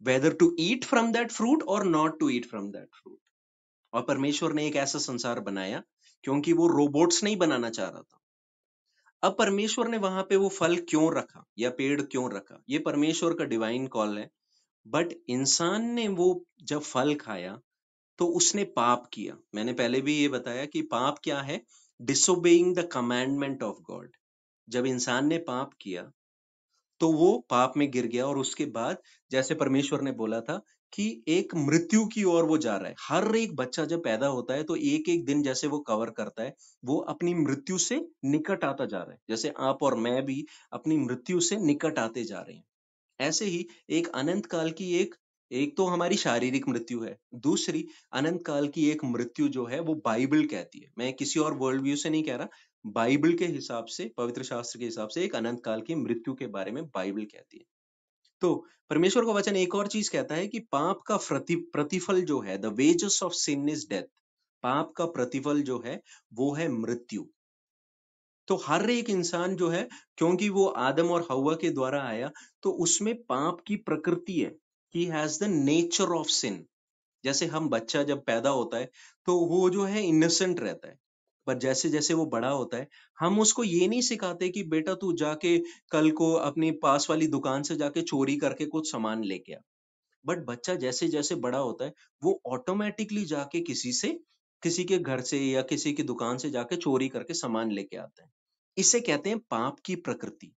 whether to eat from that fruit और not to eat from that fruit और परमेश्वर ने एक ऐसा संसार बनाया क्योंकि वो रोबोट्स नहीं बनाना चाह रहा था अब परमेश्वर ने वहां पे वो फल क्यों रखा या पेड़ क्यों रखा ये परमेश्वर का डिवाइन कॉल है बट इंसान ने वो जब फल खाया तो उसने पाप किया मैंने पहले भी ये बताया कि पाप क्या है disobeying the commandment of God जब इंसान ने पाप किया तो वो पाप में गिर गया और उसके बाद जैसे परमेश्वर ने बोला था कि एक मृत्यु की ओर वो जा रहा है हर एक बच्चा जब पैदा होता है तो एक एक दिन जैसे वो कवर करता है वो अपनी मृत्यु से निकट आता जा रहा है जैसे आप और मैं भी अपनी मृत्यु से निकट आते जा रहे हैं ऐसे ही एक अनंत काल की एक एक तो हमारी शारीरिक मृत्यु है दूसरी अनंत काल की एक मृत्यु जो है वो बाइबल कहती है मैं किसी और वर्ल्ड व्यू से नहीं कह रहा बाइबल के हिसाब से पवित्र शास्त्र के हिसाब से एक अनंत काल की मृत्यु के बारे में बाइबल कहती है तो परमेश्वर का वचन एक और चीज कहता है कि पाप का प्रति प्रतिफल जो है the wages of sin is death पाप का प्रतिफल जो है वो है मृत्यु तो हर एक इंसान जो है क्योंकि वो आदम और हवा के द्वारा आया तो उसमें पाप की प्रकृति है he has the nature of sin जैसे हम बच्चा जब पैदा होता है तो वो जो है इनोसेंट रहता है पर जैसे जैसे वो बड़ा होता है हम उसको ये नहीं सिखाते कि बेटा तू जाके कल को अपने पास वाली दुकान से जाके चोरी करके कुछ सामान लेके आ बट बच्चा जैसे जैसे बड़ा होता है वो ऑटोमेटिकली जाके किसी से किसी के घर से या किसी की दुकान से जाके चोरी करके सामान लेके आते हैं इसे कहते हैं पाप की प्रकृति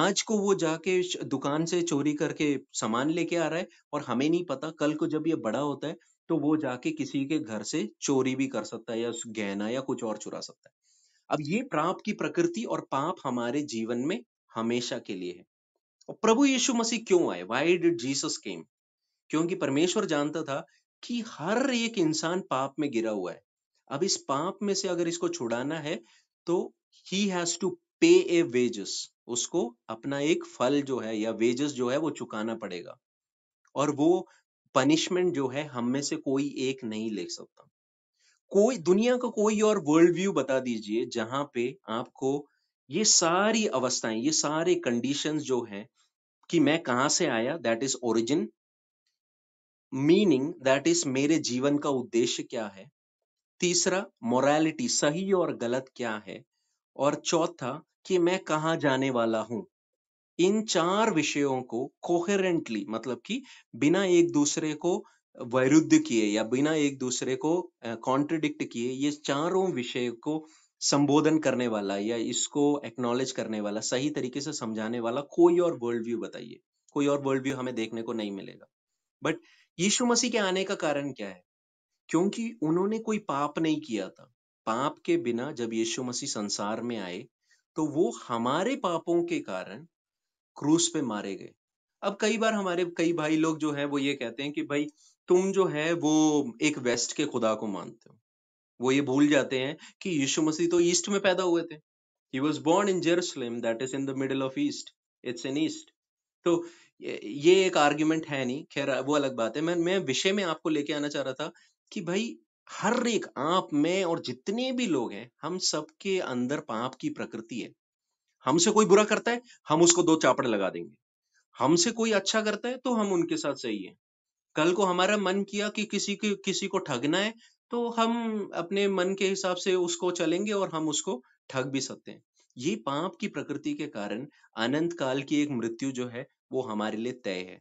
आज को वो जाके दुकान से चोरी करके सामान लेके आ रहा है और हमें नहीं पता कल को जब ये बड़ा होता है तो वो जाके किसी के घर से चोरी भी कर सकता है या गहना या कुछ और चुरा सकता है अब ये पाप की प्रकृति और पाप हमारे जीवन में हमेशा के लिए है और प्रभु यीशु मसीह क्यों आए वाई डिड जीसस केम क्योंकि परमेश्वर जानता था कि हर एक इंसान पाप में गिरा हुआ है अब इस पाप में से अगर इसको छुड़ाना है तो ही हैज टू पे ए वेजेस उसको अपना एक फल जो है या वेजेस जो है वो चुकाना पड़ेगा और वो पनिशमेंट जो है हम में से कोई एक नहीं ले सकता कोई दुनिया का को कोई और वर्ल्ड व्यू बता दीजिए जहां पे आपको ये सारी अवस्थाएं ये सारे कंडीशंस जो हैं कि मैं कहां से आया that is origin meaning that is मेरे जीवन का उद्देश्य क्या है तीसरा मोरालिटी सही और गलत क्या है और चौथा कि मैं कहाँ जाने वाला हूं इन चार विषयों को कोहेरेंटली मतलब कि बिना एक दूसरे को वैरुद्ध किए या बिना एक दूसरे को कॉन्ट्रडिक्ट किए ये चारों विषय को संबोधन करने वाला या इसको एक्नॉलेज करने वाला सही तरीके से समझाने वाला कोई और वर्ल्ड व्यू बताइए कोई और वर्ल्ड व्यू हमें देखने को नहीं मिलेगा बट यीशु मसीह के आने का कारण क्या है क्योंकि उन्होंने कोई पाप नहीं किया था पाप के बिना जब यीशु मसीह संसार में आए तो वो हमारे पापों के कारण क्रूस पे मारे गए अब कई बार हमारे कई भाई लोग जो है वो ये कहते हैं कि भाई तुम जो है वो एक वेस्ट के खुदा को मानते हो वो ये भूल जाते हैं कि यीशु मसीह तो ईस्ट में पैदा हुए थे he was born in Jerusalem that is in the middle of east it's in east तो ये एक आर्ग्यूमेंट है नहीं खैर वो अलग बात है मैं मैं विषय में आपको लेके आना चाह रहा था कि भाई हर एक आप में और जितने भी लोग हैं हम सबके अंदर पाप की प्रकृति है हमसे कोई बुरा करता है हम उसको दो चापड़ लगा देंगे हमसे कोई अच्छा करता है तो हम उनके साथ सही है कल को हमारा मन किया कि किसी के किसी को ठगना है तो हम अपने मन के हिसाब से उसको चलेंगे और हम उसको ठग भी सकते हैं ये पाप की प्रकृति के कारण अनंत काल की एक मृत्यु जो है वो हमारे लिए तय है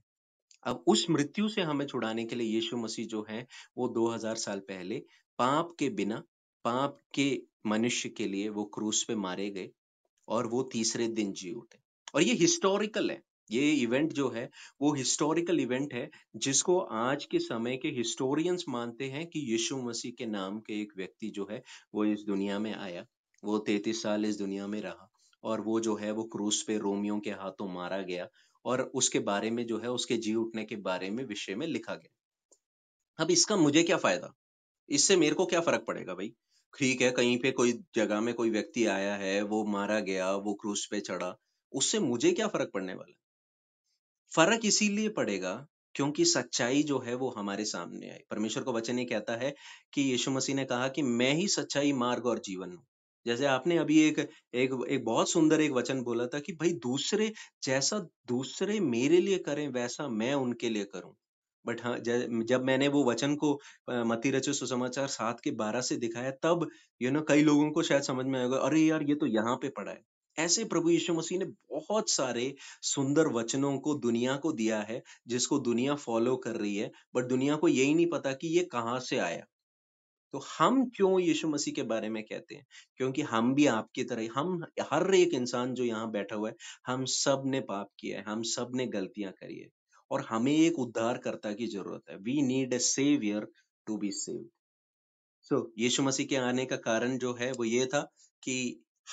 अब उस मृत्यु से हमें छुड़ाने के लिए यीशु मसीह जो है वो 2000 साल पहले पाप के बिना पाप के मनुष्य के लिए वो क्रूस पे मारे गए और वो तीसरे दिन जी उठे और ये हिस्टोरिकल है ये इवेंट जो है वो हिस्टोरिकल इवेंट है जिसको आज के समय के हिस्टोरियंस मानते हैं कि यीशु मसीह के नाम के एक व्यक्ति जो है वो इस दुनिया में आया वो तैतीस साल इस दुनिया में रहा और वो जो है वो क्रूस पे रोमियो के हाथों मारा गया और उसके बारे में जो है उसके जी उठने के बारे में विषय में लिखा गया अब इसका मुझे क्या फायदा इससे मेरे को क्या फर्क पड़ेगा भाई ठीक है कहीं पे कोई जगह में कोई व्यक्ति आया है वो मारा गया वो क्रूस पे चढ़ा उससे मुझे क्या फर्क पड़ने वाला फर्क इसीलिए पड़ेगा क्योंकि सच्चाई जो है वो हमारे सामने आई परमेश्वर को वचन ये कहता है कि यीशु मसीह ने कहा कि मैं ही सच्चाई मार्ग और जीवन हूं जैसे आपने अभी एक एक एक बहुत सुंदर एक वचन बोला था कि भाई दूसरे जैसा दूसरे मेरे लिए करें वैसा मैं उनके लिए करूं बट हाँ जब मैंने वो वचन को मती रचो सुसमाचार सात के बारह से दिखाया तब यू नो कई लोगों को शायद समझ में आएगा अरे यार ये तो यहाँ पे पड़ा है ऐसे प्रभु यीशु मसीह ने बहुत सारे सुंदर वचनों को दुनिया को दिया है जिसको दुनिया फॉलो कर रही है बट दुनिया को यही नहीं पता कि ये कहाँ से आया तो हम क्यों यीशु मसीह के बारे में कहते हैं क्योंकि हम भी आपकी तरह हम हर एक इंसान जो यहाँ बैठा हुआ है हम सब ने पाप किया है हम सब ने गलतियां करी है और हमें एक उद्धारकर्ता की जरूरत है we need a saviour to be save so यीशु मसीह के आने का कारण जो है वो ये था कि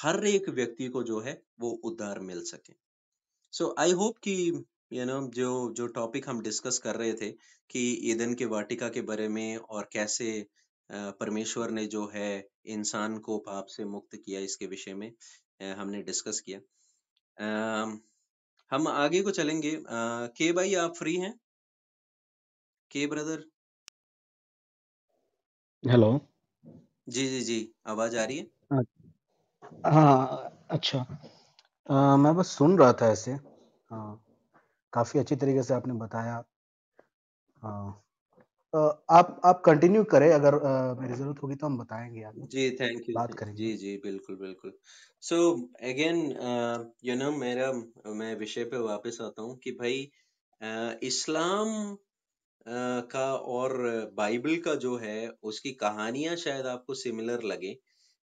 हर एक व्यक्ति को जो है वो उद्धार मिल सके सो आई होप कि यू you नो know, जो जो टॉपिक हम डिस्कस कर रहे थे कि ईदन के वाटिका के बारे में और कैसे परमेश्वर ने जो है इंसान को पाप से मुक्त किया इसके विषय में हमने डिस्कस किया हम आगे को चलेंगे के भाई आप फ्री हैं के ब्रदर हेलो जी जी जी आवाज आ रही है हाँ अच्छा आ, मैं बस सुन रहा था ऐसे हाँ काफी अच्छी तरीके से आपने बताया हाँ आप आप कंटिन्यू करें अगर मेरी जरूरत होगी तो हम बताएंगे आगे जी थैंक यू बात करें जी जी बिल्कुल बिल्कुल सो अगेन यू नो मेरा मैं विषय पे वापस आता हूँ कि भाई इस्लाम का और बाइबल का जो है उसकी कहानियां शायद आपको सिमिलर लगे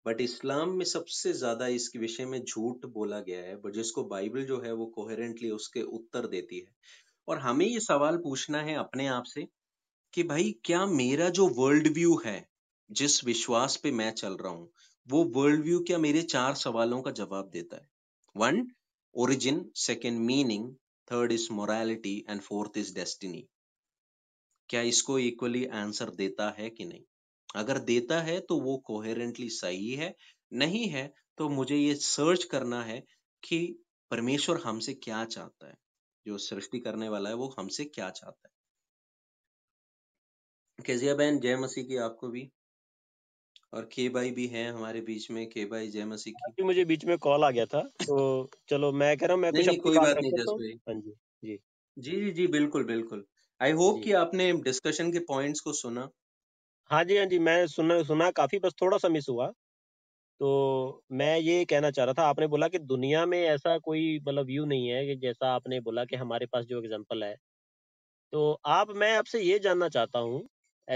बट इस्लाम में सबसे ज्यादा इस विषय में झूठ बोला गया है बट जिसको बाइबल जो है वो कोहेरेंटली उसके उत्तर देती है और हमें ये सवाल पूछना है अपने आप से कि भाई क्या मेरा जो वर्ल्ड व्यू है जिस विश्वास पे मैं चल रहा हूँ वो वर्ल्ड व्यू क्या मेरे चार सवालों का जवाब देता है one origin second meaning third is morality and fourth is destiny क्या इसको इक्वली आंसर देता है कि नहीं अगर देता है तो वो कोहेरेंटली सही है नहीं है तो मुझे ये सर्च करना है कि परमेश्वर हमसे क्या चाहता है जो सृष्टि करने वाला है वो हमसे क्या चाहता है केजिया बहन जय मसीह की आपको भी और के भाई भी हैं हमारे बीच में के भाई जय मसीह की जी मुझे बीच में कॉल आ गया था तो चलो मैं कह रहा हूँ कोई बात नहीं जस भाई हाँ जी जी जी बिल्कुल बिल्कुल आई होप कि आपने डिस्कशन के पॉइंट्स को सुना हाँ जी हाँ जी मैं सुना सुना काफी बस थोड़ा सा मिस हुआ तो मैं ये कहना चाह रहा था आपने बोला कि दुनिया में ऐसा कोई मतलब व्यू नहीं है कि जैसा आपने बोला कि हमारे पास जो एग्जांपल है तो आप मैं आपसे ये जानना चाहता हूँ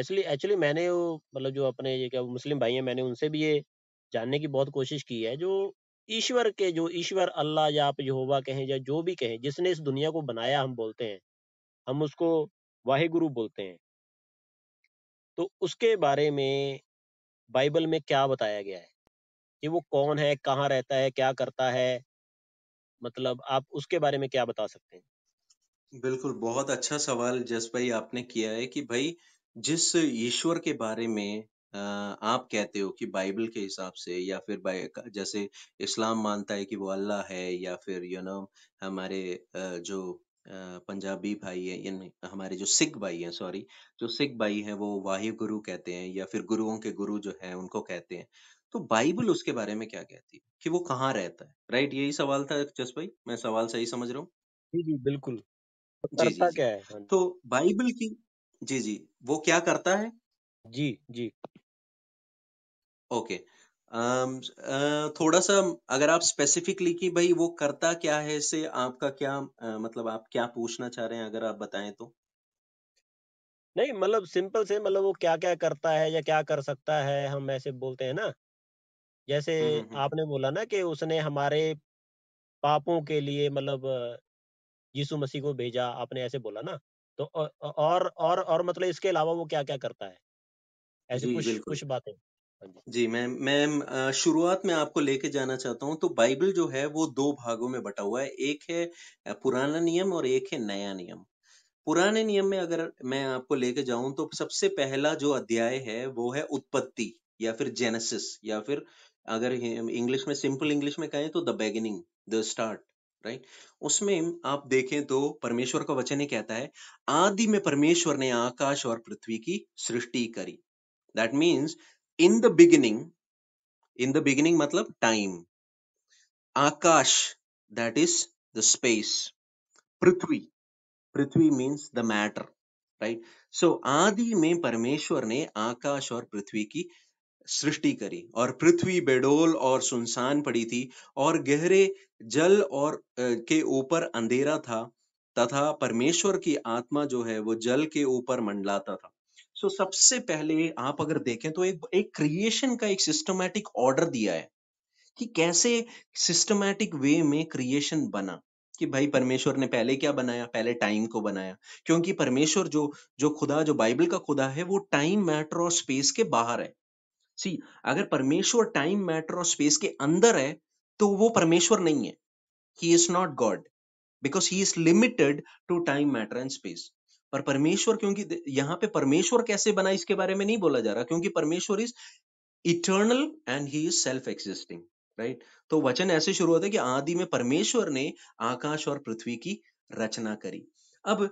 एक्चुअली एक्चुअली मैंने वो मतलब जो अपने ये क्या मुस्लिम भाई हैं, मैंने उनसे भी ये जानने की बहुत कोशिश की है, जो ईश्वर के जो ईश्वर अल्लाह या आप यहोवा कहें या जो भी कहें, जिसने इस दुनिया को बनाया हम बोलते हैं, हम उसको वाहेगुरु बोलते हैं। तो उसके बारे में बाइबल में क्या बताया गया है? कि वो कौन है, कहाँ रहता है, क्या करता है? मतलब आप उसके बारे में क्या बता सकते हैं? बिल्कुल, बहुत अच्छा सवाल जस भाई आपने किया है कि भाई जिस ईश्वर के बारे में आप कहते हो कि बाइबल के हिसाब से या फिर जैसे इस्लाम मानता है कि वो अल्लाह है या फिर यू नो हमारे जो पंजाबी भाई है या हमारे जो सिख भाई हैं सॉरी जो सिख भाई हैं वो वाहि गुरु कहते हैं या फिर गुरुओं के गुरु जो हैं उनको कहते हैं तो बाइबल उसके बारे में क्या कहती है कि वो कहाँ रहता है राइट यही सवाल था जस भाई मैं सवाल सही समझ रहा हूँ जी जी बिल्कुल जी जी जी, जी क्या है हाँ जी तो बाइबल की जी जी वो क्या करता है जी जी ओके थोड़ा सा अगर आप स्पेसिफिकली कि भाई वो करता क्या है से आपका क्या मतलब आप क्या पूछना चाह रहे हैं अगर आप बताएं तो नहीं मतलब सिंपल से मतलब वो क्या क्या करता है या क्या कर सकता है हम ऐसे बोलते हैं ना जैसे हम्म, हम्म, हम्म। आपने बोला ना कि उसने हमारे पापों के लिए मतलब यीशु मसीह को भेजा आपने ऐसे बोला ना तो और और और मतलब इसके अलावा वो क्या क्या करता है ऐसे कुछ कुछ बातें हाँ जी मैम मैम शुरुआत में आपको लेके जाना चाहता हूँ तो बाइबल जो है वो दो भागों में बटा हुआ है एक है पुराना नियम और एक है नया नियम पुराने नियम में अगर मैं आपको लेके जाऊं तो सबसे पहला जो अध्याय है वो है उत्पत्ति या फिर जेनेसिस या फिर अगर इंग्लिश में सिंपल इंग्लिश में कहें तो the beginning the start right उसमें आप देखें तो परमेश्वर का वचन ही कहता है आदि में परमेश्वर ने आकाश और पृथ्वी की सृष्टि करी that means in the beginning in the beginning मतलब टाइम आकाश दैट इज द स्पेस पृथ्वी पृथ्वी means the matter right so आदि में परमेश्वर ने आकाश और पृथ्वी की सृष्टि करी और पृथ्वी बेडोल और सुनसान पड़ी थी और गहरे जल और के ऊपर अंधेरा था तथा परमेश्वर की आत्मा जो है वो जल के ऊपर मंडलाता था सो so, सबसे पहले आप अगर देखें तो एक एक क्रिएशन का एक सिस्टमैटिक ऑर्डर दिया है कि कैसे सिस्टमैटिक वे में क्रिएशन बना कि भाई परमेश्वर ने पहले क्या बनाया पहले टाइम को बनाया क्योंकि परमेश्वर जो जो खुदा जो बाइबल का खुदा है वो टाइम मैटर और स्पेस के बाहर है सी अगर परमेश्वर टाइम मैटर और स्पेस के अंदर है तो वो परमेश्वर नहीं है he is not God because he is limited to time matter and space पर परमेश्वर क्योंकि यहाँ पे परमेश्वर कैसे बना इसके बारे में नहीं बोला जा रहा क्योंकि परमेश्वर is eternal and he is self existing right तो वचन ऐसे शुरू होता है कि आदि में परमेश्वर ने आकाश और पृथ्वी की रचना करी अब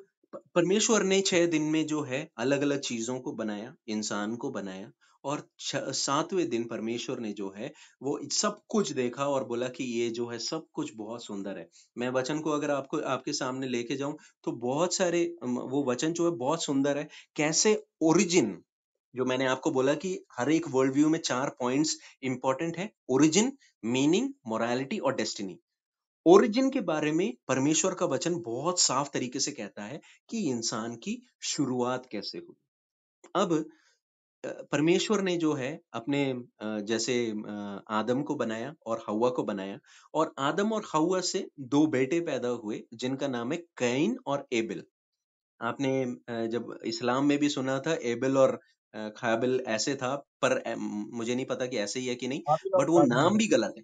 परमेश्वर ने छह दिन में जो है अलग अलग चीजों को बनाया इंसान को बनाया और सातवें दिन परमेश्वर ने जो है वो सब कुछ देखा और बोला कि ये जो है सब कुछ बहुत सुंदर है मैं वचन को अगर आपको आपके सामने लेके जाऊं तो बहुत सारे वो वचन जो है बहुत सुंदर है कैसे ओरिजिन जो मैंने आपको बोला कि हर एक वर्ल्ड व्यू में चार पॉइंट्स इंपॉर्टेंट है ओरिजिन मीनिंग मोरालिटी और डेस्टिनी ओरिजिन के बारे में परमेश्वर का वचन बहुत साफ तरीके से कहता है कि इंसान की शुरुआत कैसे हुई अब परमेश्वर ने जो है अपने जैसे आदम को बनाया और हवा को बनाया और आदम और हवा से दो बेटे पैदा हुए जिनका नाम है कैन और एबिल आपने जब इस्लाम में भी सुना था एबिल और खाबिल काबिल ऐसे था पर मुझे नहीं पता कि ऐसे ही है कि नहीं बट वो नाम भी गलत है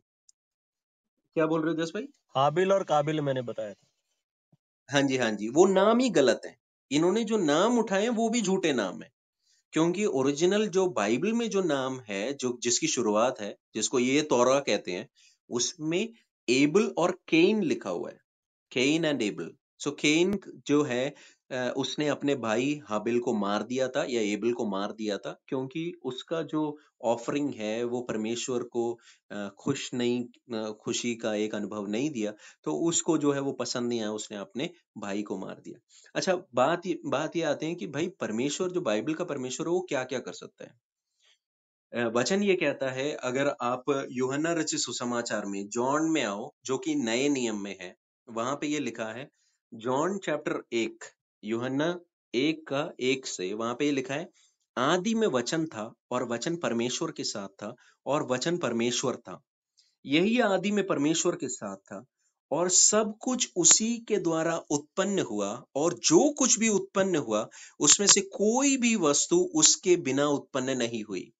क्या बोल रहे हो जस भाई हाबिल और काबिल मैंने बताया था हाँ जी हाँ जी वो नाम ही गलत है इन्होंने जो नाम उठाए वो भी झूठे नाम है क्योंकि ओरिजिनल जो बाइबल में जो नाम है जो जिसकी शुरुआत है जिसको ये तौरा कहते हैं उसमें एबल और केन लिखा हुआ है केन एंड एबल सो केन जो है उसने अपने भाई हाबिल को मार दिया था या एबिल को मार दिया था क्योंकि उसका जो ऑफरिंग है वो परमेश्वर को खुश नहीं खुशी का एक अनुभव नहीं दिया तो उसको जो है वो पसंद नहीं आया उसने अपने भाई को मार दिया अच्छा बात ये बात ये आते हैं कि भाई परमेश्वर जो बाइबल का परमेश्वर है वो क्या क्या कर सकता है वचन ये कहता है अगर आप युहना रचित सुसमाचार में जॉन में आओ जो कि नए नियम में है वहां पे ये लिखा है जॉन चैप्टर एक यूहन्ना एक का एक से वहां पे ये लिखा है आदि में वचन था और वचन परमेश्वर के साथ था और वचन परमेश्वर था यही आदि में परमेश्वर के साथ था और सब कुछ उसी के द्वारा उत्पन्न हुआ और जो कुछ भी उत्पन्न हुआ उसमें से कोई भी वस्तु उसके बिना उत्पन्न नहीं हुई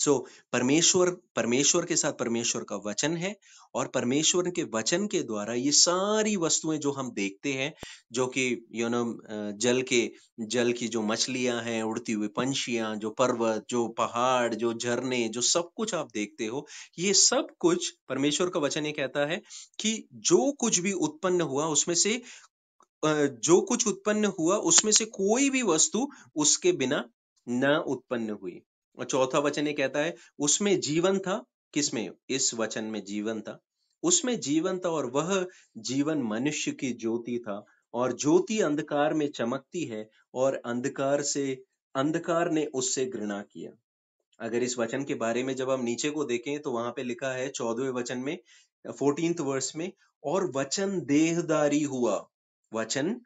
सो परमेश्वर परमेश्वर के साथ परमेश्वर का वचन है और परमेश्वर के वचन के द्वारा ये सारी वस्तुएं जो हम देखते हैं जो कि यू नो जल के जल की जो मछलियां हैं उड़ती हुई पंछियां जो पर्वत जो पहाड़ जो झरने जो सब कुछ आप देखते हो ये सब कुछ परमेश्वर का वचन ये कहता है कि जो कुछ भी उत्पन्न हुआ उसमें से जो कुछ उत्पन्न हुआ उसमें से कोई भी वस्तु उसके बिना न उत्पन्न हुई और चौथा वचन ये कहता है उसमें जीवन था किसमें इस वचन में जीवन था उसमें जीवन था और वह जीवन मनुष्य की ज्योति था और ज्योति अंधकार में चमकती है और अंधकार से अंधकार ने उससे घृणा किया अगर इस वचन के बारे में जब हम नीचे को देखें तो वहां पे लिखा है चौदहवें वचन में फोर्टींथ वर्स में और वचन देहदारी हुआ वचन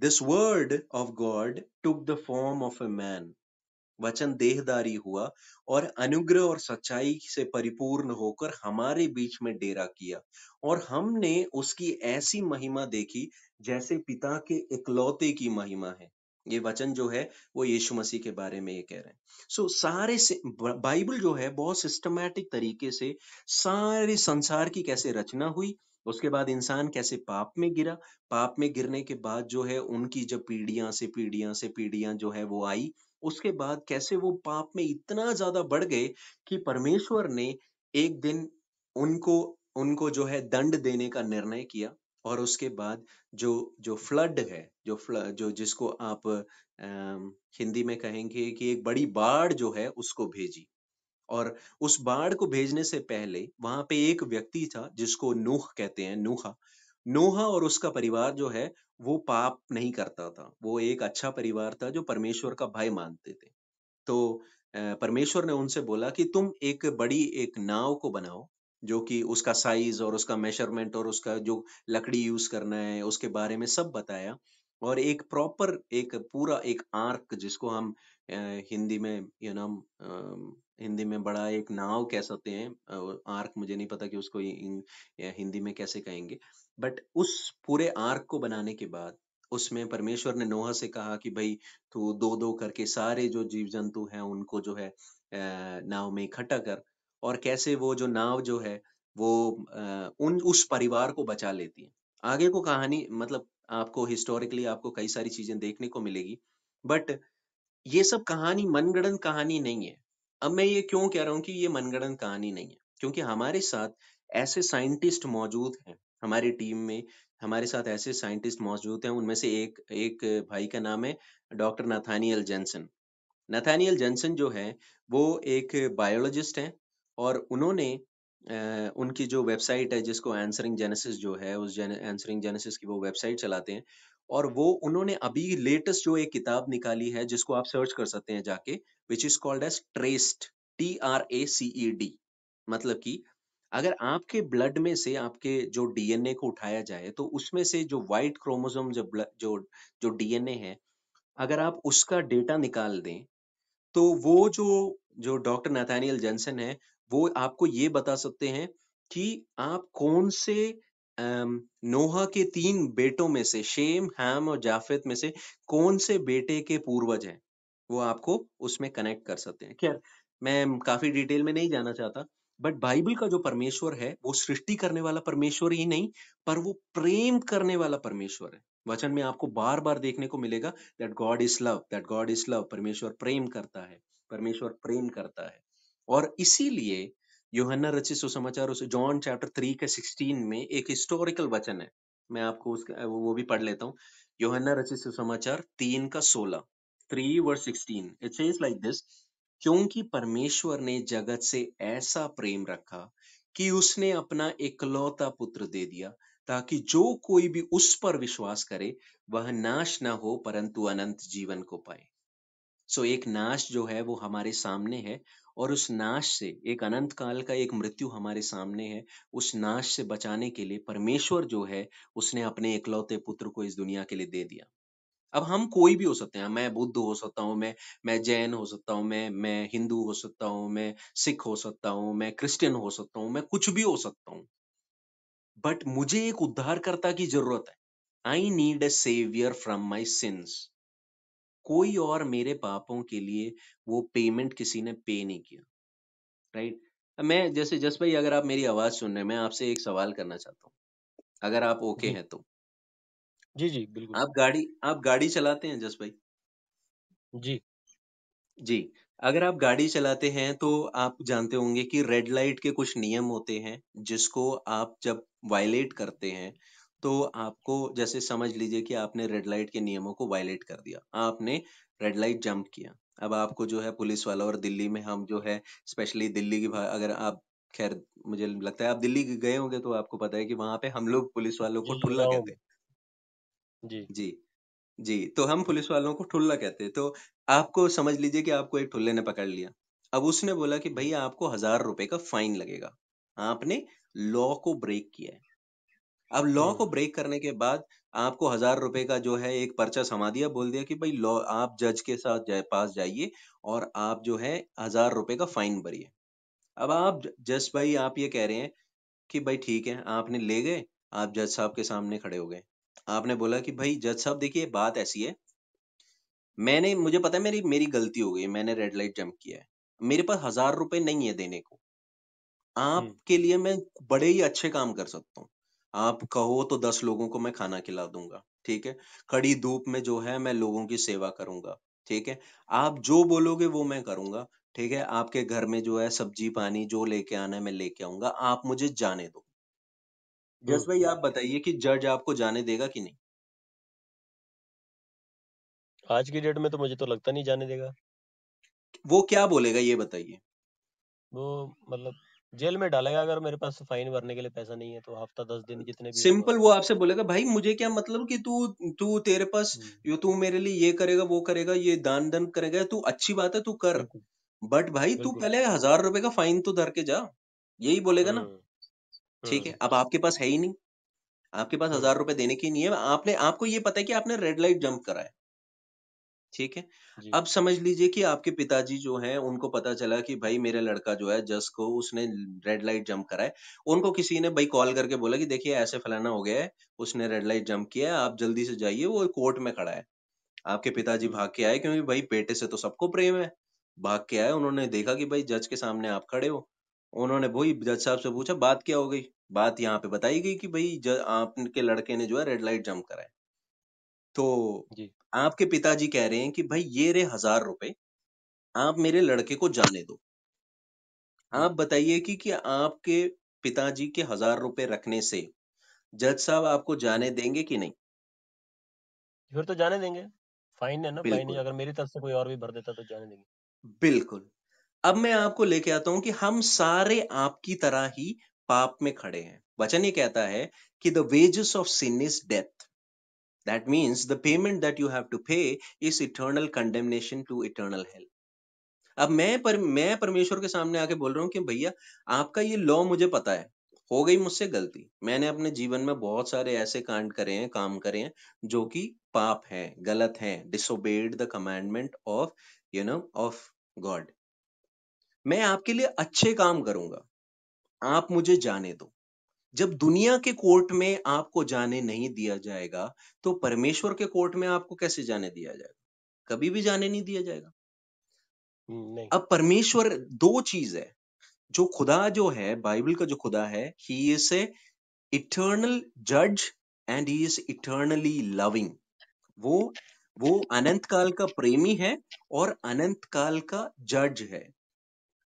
this word of God took the form of a man वचन देहदारी हुआ और अनुग्रह और सच्चाई से परिपूर्ण होकर हमारे बीच में डेरा किया और हमने उसकी ऐसी महिमा देखी जैसे पिता के इकलौते की महिमा है ये वचन जो है वो यीशु मसीह के बारे में ये कह रहे हैं सो so, सारे बाइबल जो है बहुत सिस्टमैटिक तरीके से सारे संसार की कैसे रचना हुई उसके बाद इंसान कैसे पाप में गिरा पाप में गिरने के बाद जो है उनकी जब पीढ़ियां से पीढ़ियां से पीढ़ियां जो है वो आई उसके बाद कैसे वो पाप में इतना ज्यादा बढ़ गए कि परमेश्वर ने एक दिन उनको उनको जो है दंड देने का निर्णय किया और उसके बाद जो जो फ्लड है जो फ्लड जो जिसको आप आ, हिंदी में कहेंगे कि एक बड़ी बाढ़ जो है उसको भेजी और उस बाढ़ को भेजने से पहले वहां पे एक व्यक्ति था जिसको नूह कहते हैं नूहा नोहा और उसका परिवार जो है वो पाप नहीं करता था वो एक अच्छा परिवार था जो परमेश्वर का भय मानते थे तो परमेश्वर ने उनसे बोला कि तुम एक बड़ी एक नाव को बनाओ जो कि उसका साइज और उसका मेजरमेंट और उसका जो लकड़ी यूज करना है उसके बारे में सब बताया और एक प्रॉपर एक पूरा एक आर्क जिसको हम हिंदी में यू नो हिंदी में बड़ा एक नाव कह सकते हैं आर्क मुझे नहीं पता कि उसको हिंदी में कैसे कहेंगे बट उस पूरे आर्क को बनाने के बाद उसमें परमेश्वर ने नोहा से कहा कि भाई तू दो दो करके सारे जो जीव जंतु हैं उनको जो है नाव में इकट्ठा कर और कैसे वो जो नाव जो है वो उन उस परिवार को बचा लेती है आगे को कहानी मतलब आपको हिस्टोरिकली आपको कई सारी चीजें देखने को मिलेगी बट ये सब कहानी मनगणन कहानी नहीं है अब मैं ये क्यों कह रहा हूँ कि ये मनगणन कहानी नहीं है क्योंकि हमारे साथ ऐसे साइंटिस्ट मौजूद हैं हमारी टीम में हमारे साथ ऐसे साइंटिस्ट मौजूद हैं उनमें से एक एक भाई का नाम है doctor Nathaniel Jensen Nathaniel Jensen जो है वो एक बायोलॉजिस्ट हैं और उन्होंने उनकी जो वेबसाइट है जिसको एंसरिंग जेनेसिस जो है उस एंसरिंग जेनेसिस की वो वेबसाइट चलाते हैं और वो उन्होंने अभी लेटेस्ट जो एक किताब निकाली है जिसको आप सर्च कर सकते हैं जाके which is called as traced T R A C E D मतलब कि अगर आपके ब्लड में से आपके जो डीएनए को उठाया जाए तो उसमें से जो वाइट क्रोमोसोम जो जो जो डीएनए है अगर आप उसका डेटा निकाल दें तो वो जो जो डॉक्टर नैथानियल जेंसन है वो आपको ये बता सकते हैं कि आप कौन से नोहा के तीन बेटों में से शेम हैम और जाफेत में से कौन से बेटे के पूर्वज हैं वो आपको उसमें कनेक्ट कर सकते हैं खैर मैं काफी डिटेल में नहीं जाना चाहता बट बाइबल का जो परमेश्वर है वो सृष्टि करने वाला परमेश्वर ही नहीं पर वो प्रेम करने वाला परमेश्वर है वचन में आपको बार बार देखने को मिलेगा that God is love that God is love परमेश्वर प्रेम करता है परमेश्वर प्रेम करता है और इसीलिए योहन्ना रचित सुसमाचार उस जॉन चैप्टर थ्री के सिक्सटीन में एक हिस्टोरिकल वचन है मैं आपको उसका वो भी पढ़ लेता हूँ योहन्ना रचित सुसमाचार तीन का सोलह three verse sixteen it's like this क्योंकि परमेश्वर ने जगत से ऐसा प्रेम रखा कि उसने अपना इकलौता पुत्र दे दिया ताकि जो कोई भी उस पर विश्वास करे वह नाश ना हो परंतु अनंत जीवन को पाए सो एक नाश जो है वो हमारे सामने है और उस नाश से एक अनंत काल का एक मृत्यु हमारे सामने है उस नाश से बचाने के लिए परमेश्वर जो है उसने अपने इकलौते पुत्र को इस दुनिया के लिए दे दिया अब हम कोई भी हो सकते हैं मैं बुद्ध हो सकता हूँ मैं मैं जैन हो सकता हूँ मैं मैं हिंदू हो सकता हूँ मैं सिख हो सकता हूँ मैं क्रिश्चियन हो सकता हूँ मैं कुछ भी हो सकता हूँ बट मुझे एक उद्धारकर्ता की जरूरत है I need a saviour from my sins कोई और मेरे पापों के लिए वो पेमेंट किसी ने पे नहीं किया राइट मैं जैसे जस भाई अगर आप मेरी आवाज सुन रहे हैं मैं आपसे एक सवाल करना चाहता हूँ अगर आप ओके okay हैं तो जी जी बिल्कुल आप गाड़ी आप गाड़ी चलाते हैं जस भाई जी जी अगर आप गाड़ी चलाते हैं तो आप जानते होंगे कि रेड लाइट के कुछ नियम होते हैं जिसको आप जब वायलेट करते हैं तो आपको जैसे समझ लीजिए कि आपने रेड लाइट के नियमों को वायलेट कर दिया आपने रेड लाइट जंप किया अब आपको जो है पुलिस वाला और दिल्ली में हम जो है स्पेशली दिल्ली की अगर आप खैर मुझे लगता है आप दिल्ली गए होंगे तो आपको पता है कि वहां पे हम लोग पुलिस वालों को जी ठुल्ला कहते हैं जी जी। जी, तो हम पुलिस वालों को ठुल्ला कहते हैं, तो आपको समझ लीजिए कि आपको एक ठुल्ले ने पकड़ लिया। अब उसने बोला कि भैया आपको हजार रुपए का फाइन लगेगा, आपने लॉ को ब्रेक किया है। अब लॉ को ब्रेक करने के बाद आपको हजार रुपए का जो है एक पर्चा समा दिया, बोल दिया कि भाई लॉ आप जज के साथ जाए पास जाइए और आप जो है हजार रुपए का फाइन भरिए। अब आप जज भाई आप ये कह रहे हैं कि भाई ठीक है, आपने ले गए, आप जज साहब के सामने खड़े हो गए। आपने बोला कि भाई जज साहब देखिए बात ऐसी है मैंने मुझे पता है मेरी मेरी गलती हो गई मैंने रेड लाइट जंप किया है मेरे पास हजार रुपए नहीं है देने को हम्म। आपके लिए मैं बड़े ही अच्छे काम कर सकता हूँ आप कहो तो दस लोगों को मैं खाना खिला दूंगा ठीक है कड़ी धूप में जो है मैं लोगों की सेवा करूंगा ठीक है आप जो बोलोगे वो मैं करूंगा ठीक है आपके घर में जो है सब्जी पानी जो लेके आना है मैं लेके आऊंगा आप मुझे जाने दो तो जस भाई आप बताइए कि जज आपको जाने देगा कि नहीं आज की डेट में तो मुझे तो लगता नहीं जाने देगा वो क्या बोलेगा ये बताइए वो मतलब जेल में डालेगा अगर मेरे पास फाइन भरने के लिए पैसा नहीं है तो हफ्ता दस दिन जितने भी सिंपल वो आपसे बोलेगा भाई मुझे क्या मतलब कि तू तू तेरे पास हम्म। यो तू मेरे लिए ये करेगा वो करेगा ये दान दान करेगा तू अच्छी बात है तू कर बट भाई तू पहले हजार रुपए का फाइन तो धर के जा यही बोलेगा ना हम्म। हाँ। ठीक है अब आपके पास है ही नहीं आपके पास हाँ। हजार रुपए देने की नहीं है आपने आपको ये पता है कि आपने रेड लाइट जंप करा है ठीक है अब समझ लीजिए कि आपके पिताजी जो हैं उनको पता चला कि भाई मेरा लड़का जो है जस को उसने रेड लाइट जंप करा है उनको किसी ने भाई कॉल करके बोला कि देखिए ऐसे फलाना हो गया है उसने रेड लाइट जंप किया है आप जल्दी से जाइए वो कोर्ट में खड़ा है आपके पिताजी हाँ। भाग के आए क्योंकि भाई बेटे से तो सबको प्रेम है भाग के आए उन्होंने देखा कि भाई जज के सामने आप खड़े हो उन्होंने वही जज साहब से पूछा बात क्या हो गई बात यहाँ पे बताई गई कि भाई आपके लड़के ने जो है रेड लाइट जम कराए तो तो आपके पिताजी कह रहे हैं कि भाई ये रे हजार रुपए आप मेरे लड़के को जाने दो आप बताइए कि कि आपके पिताजी के हजार रुपए रखने से जज साहब आपको जाने देंगे कि नहीं फिर तो जाने देंगे फाइन है ना फाइन अगर मेरी तरफ से कोई और भी भर देता तो जाने देंगे बिल्कुल अब मैं आपको लेके आता हूं कि हम सारे आपकी तरह ही पाप में खड़े हैं वचन ये कहता है कि the wages of sin is death that means the payment that you have to pay is eternal condemnation to eternal health अब मैं पर मैं परमेश्वर के सामने आके बोल रहा हूँ कि भैया आपका ये लॉ मुझे पता है हो गई मुझसे गलती मैंने अपने जीवन में बहुत सारे ऐसे कांड करे हैं काम करे हैं जो कि पाप है गलत है disobeyed the commandment of you know of God मैं आपके लिए अच्छे काम करूंगा आप मुझे जाने दो जब दुनिया के कोर्ट में आपको जाने नहीं दिया जाएगा तो परमेश्वर के कोर्ट में आपको कैसे जाने दिया जाएगा कभी भी जाने नहीं दिया जाएगा हम्म, नहीं। अब परमेश्वर दो चीज है जो खुदा जो है बाइबल का जो खुदा है ही इज ए इटर्नल जज and he is eternally loving वो वो अनंत काल का प्रेमी है और अनंत काल का जज है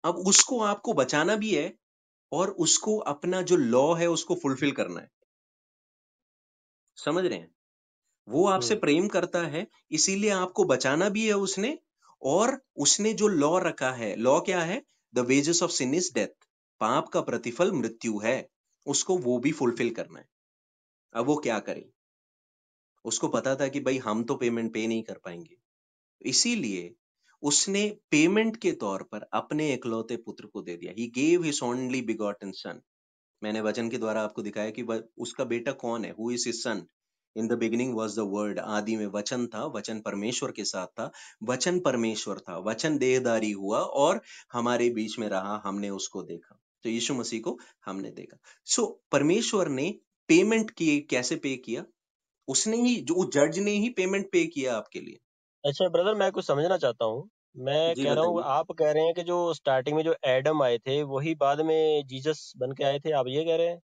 अब उसको आपको बचाना भी है और उसको अपना जो लॉ है उसको फुलफिल करना है समझ रहे हैं वो आपसे हम्म। प्रेम करता है इसीलिए आपको बचाना भी है उसने और उसने जो लॉ रखा है लॉ क्या है the wages of sin is death पाप का प्रतिफल मृत्यु है उसको वो भी फुलफिल करना है अब वो क्या करे उसको पता था कि भाई हम तो पेमेंट पे नहीं कर पाएंगे इसीलिए उसने पेमेंट के तौर पर अपने एकलौते पुत्र को दे दिया he gave his only begotten son मैंने वचन के द्वारा आपको दिखाया कि उसका बेटा कौन है who is his son in the beginning was the word आदि में वचन था वचन परमेश्वर के साथ था वचन परमेश्वर था वचन देहदारी हुआ और हमारे बीच में रहा हमने उसको देखा तो यीशु मसीह को हमने देखा सो so, परमेश्वर ने पेमेंट किए कैसे पे किया उसने ही जो जज ने ही पेमेंट पे किया आपके लिए अच्छा ब्रदर मैं कुछ समझना चाहता हूँ मैं कह रहा हूँ आप कह रहे हैं कि जो स्टार्टिंग में जो एडम आए थे वही बाद में जीसस बन के आए थे आप ये कह रहे हैं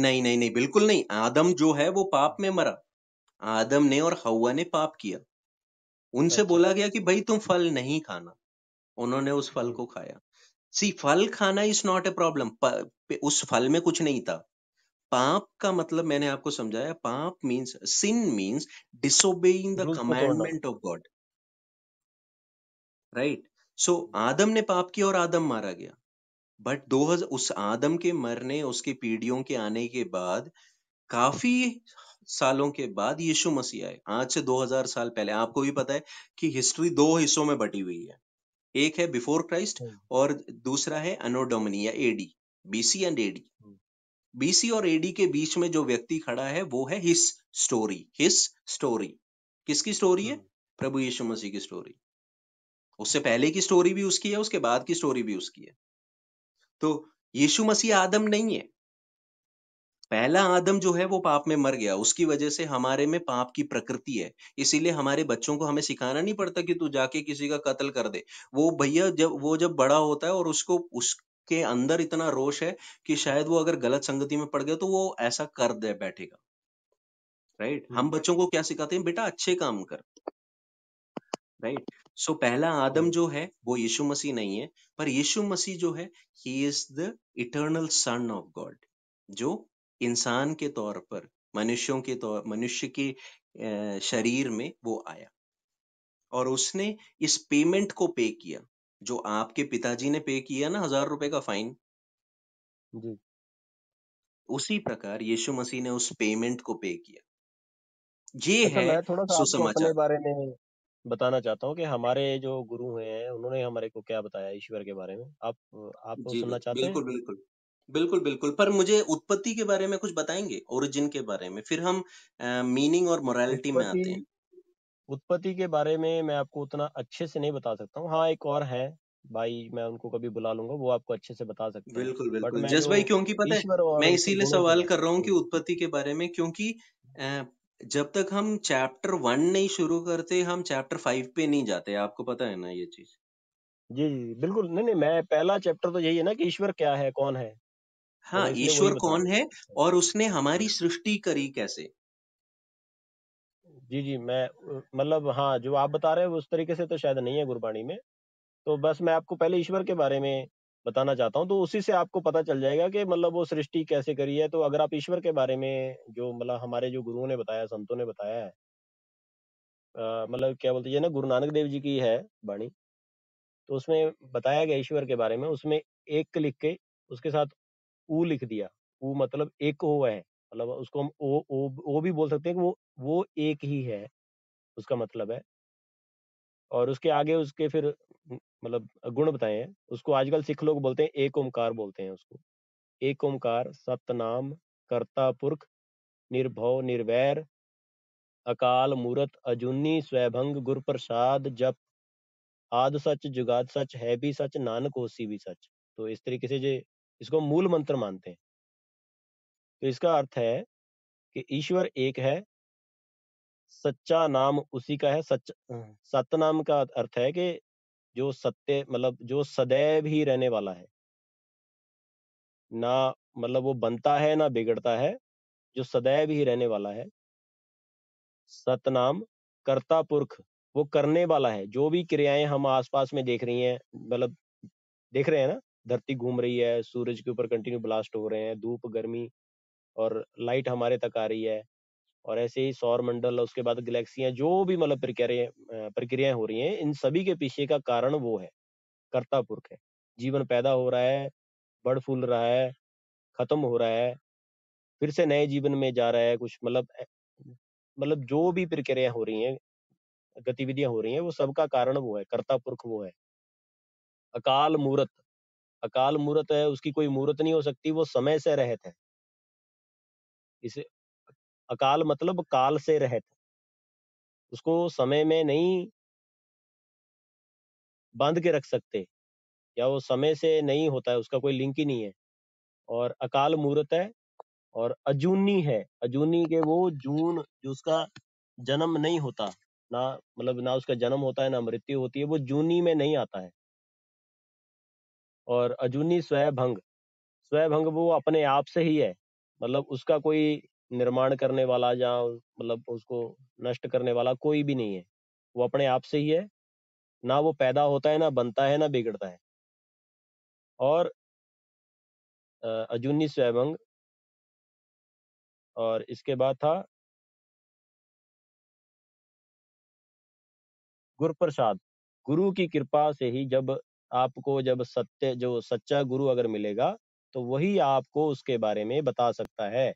नहीं नहीं नहीं बिल्कुल नहीं आदम जो है वो पाप में मरा आदम ने और हवा ने पाप किया उनसे अच्छा बोला गया कि भाई तुम फल नहीं खाना उन्होंने उस फल को खाया सी फल खाना इज नॉट ए प्रॉब्लम उस फल में कुछ नहीं था पाप का मतलब मैंने आपको समझाया पाप means sin means disobeying the commandment of God right so Adam ने पाप किया और आदम मारा गया बट 2000 उस आदम के मरने उसके पीढ़ियों के आने के बाद काफी सालों के बाद यीशु मसीह आए आज से 2000 साल पहले आपको भी पता है कि हिस्ट्री दो हिस्सों में बटी हुई है एक है बिफोर क्राइस्ट हम्म। और दूसरा है अनोडोमनी या AD BC and AD BC और एडी के बीच में जो व्यक्ति खड़ा है वो है हिस स्टोरी हिस स्टोरी किसकी स्टोरी है हम्म। प्रभु यीशु मसीह की स्टोरी उससे पहले की स्टोरी भी उसकी है उसके बाद की स्टोरी भी उसकी है तो यीशु मसीह आदम नहीं है पहला आदम जो है वो पाप में मर गया उसकी वजह से हमारे में पाप की प्रकृति है इसीलिए हमारे बच्चों को हमें सिखाना नहीं पड़ता कि तू जाके किसी का कत्ल कर दे वो भैया जब वो जब बड़ा होता है और उसको उसके अंदर इतना रोष है कि शायद वो अगर गलत संगति में पड़ गया तो वो ऐसा कर दे बैठेगा राइट हम्म। हम बच्चों को क्या सिखाते हैं बेटा अच्छे काम कर राइट right? सो so, पहला आदम जो है वो यीशु मसीह नहीं है पर यीशु मसीह जो है he is the eternal son of God जो इंसान के तौर पर मनुष्यों के तौर मनुष्य के शरीर में वो आया और उसने इस पेमेंट को पे किया जो आपके पिताजी ने पे किया ना हजार रुपए का फाइन जी उसी प्रकार यीशु मसीह ने उस पेमेंट को पे किया ये अच्छा, है सुसमाचार बारे में बताना चाहता हूँ कि हमारे जो गुरु हैं उन्होंने हमारे को क्या बताया ईश्वर के बारे में आप आप जी, सुनना चाहते हैं बिल्कुल, बिल्कुल बिल्कुल बिल्कुल पर मुझे उत्पत्ति के बारे में कुछ बताएंगे ओरिजिन के बारे में फिर हम मीनिंग और मोरालिटी में आते हैं उत्पत्ति के बारे में मैं आपको उतना अच्छे से नहीं बता सकता हूँ हाँ एक और है भाई मैं उनको कभी बुला लूंगा वो आपको अच्छे से बता सकते हैं बिल्कुल बिल्कुल जस भाई क्योंकि पता है मैं इसीलिए सवाल कर रहा हूँ कि उत्पत्ति के बारे में क्योंकि जब तक हम चैप्टर वन नहीं शुरू करते हम चैप्टर फाइव पे नहीं जाते आपको पता है ना ये चीज जी जी बिल्कुल नहीं नहीं मैं पहला चैप्टर तो यही है ना कि ईश्वर क्या है कौन है हाँ तो ईश्वर कौन है और उसने हमारी सृष्टि करी कैसे जी जी मैं मतलब हाँ जो आप बता रहे हो उस तरीके से तो शायद नहीं है गुरबाणी में तो बस मैं आपको पहले ईश्वर के बारे में बताना चाहता हूँ तो उसी से आपको पता चल जाएगा कि मतलब वो सृष्टि कैसे करी है तो अगर आप ईश्वर के बारे में जो मतलब हमारे जो गुरुओं ने बताया संतों ने बताया है मतलब क्या बोलते हैं ना गुरु नानक देव जी की है वाणी तो उसमें बताया गया ईश्वर के बारे में उसमें एक लिख के उसके साथ ऊ लिख दिया ऊ मतलब एक ओ है मतलब उसको हम ओ ओ, ओ भी बोल सकते हैं कि वो वो एक ही है उसका मतलब है और उसके आगे उसके फिर मतलब गुण बताए हैं उसको आजकल सिख लोग बोलते हैं एक ओमकार बोलते हैं उसको एक ओमकार सतनाम करता पुरख निर्भव निर्वैर अकाल मूरत अजूनी स्वैभंग गुर प्रसाद जप आद सच जुगाद सच है भी सच नानक होसी भी सच तो इस तरीके से जे इसको मूल मंत्र मानते हैं तो इसका अर्थ है कि ईश्वर एक है सच्चा नाम उसी का है सच सत नाम का अर्थ है कि जो सत्य मतलब जो सदैव ही रहने वाला है ना मतलब वो बनता है ना बिगड़ता है जो सदैव ही रहने वाला है सतनाम कर्ता पुरख वो करने वाला है जो भी क्रियाएं हम आसपास में देख रही हैं मतलब देख रहे हैं ना धरती घूम रही है सूरज के ऊपर कंटिन्यू ब्लास्ट हो रहे हैं धूप गर्मी और लाइट हमारे तक आ रही है और ऐसे ही सौर मंडल उसके बाद गैलेक्सियां जो भी मतलब प्रक्रिया प्रक्रियाएं हो रही हैं इन सभी के पीछे का कारण वो है कर्ता पुरख है जीवन पैदा हो रहा है बर्ड फूल रहा है खत्म हो रहा है फिर से नए जीवन में जा रहा है कुछ मतलब मतलब जो भी प्रक्रिया हो रही हैं गतिविधियां हो रही हैं वो सबका कारण वो है कर्ता पुरख वो है अकाल मूर्त अकाल मूर्त है उसकी कोई मूर्त नहीं हो सकती वो समय से रहते है इसे अकाल मतलब काल से रहित उसको समय में नहीं बांध के रख सकते या वो समय से नहीं होता है उसका कोई लिंक ही नहीं है और अकाल मूर्त है और अजूनी है अजूनी के वो जून जो उसका जन्म नहीं होता ना मतलब ना उसका जन्म होता है ना मृत्यु होती है वो जूनी में नहीं आता है और अजूनी स्वयं भंग स्वयं भंग वो अपने आप से ही है मतलब उसका कोई निर्माण करने वाला या मतलब उसको नष्ट करने वाला कोई भी नहीं है वो अपने आप से ही है ना वो पैदा होता है ना बनता है ना बिगड़ता है और अजूनी स्वैभंग और इसके बाद था गुरुप्रसाद गुरु की कृपा से ही जब आपको जब सत्य जो सच्चा गुरु अगर मिलेगा तो वही आपको उसके बारे में बता सकता है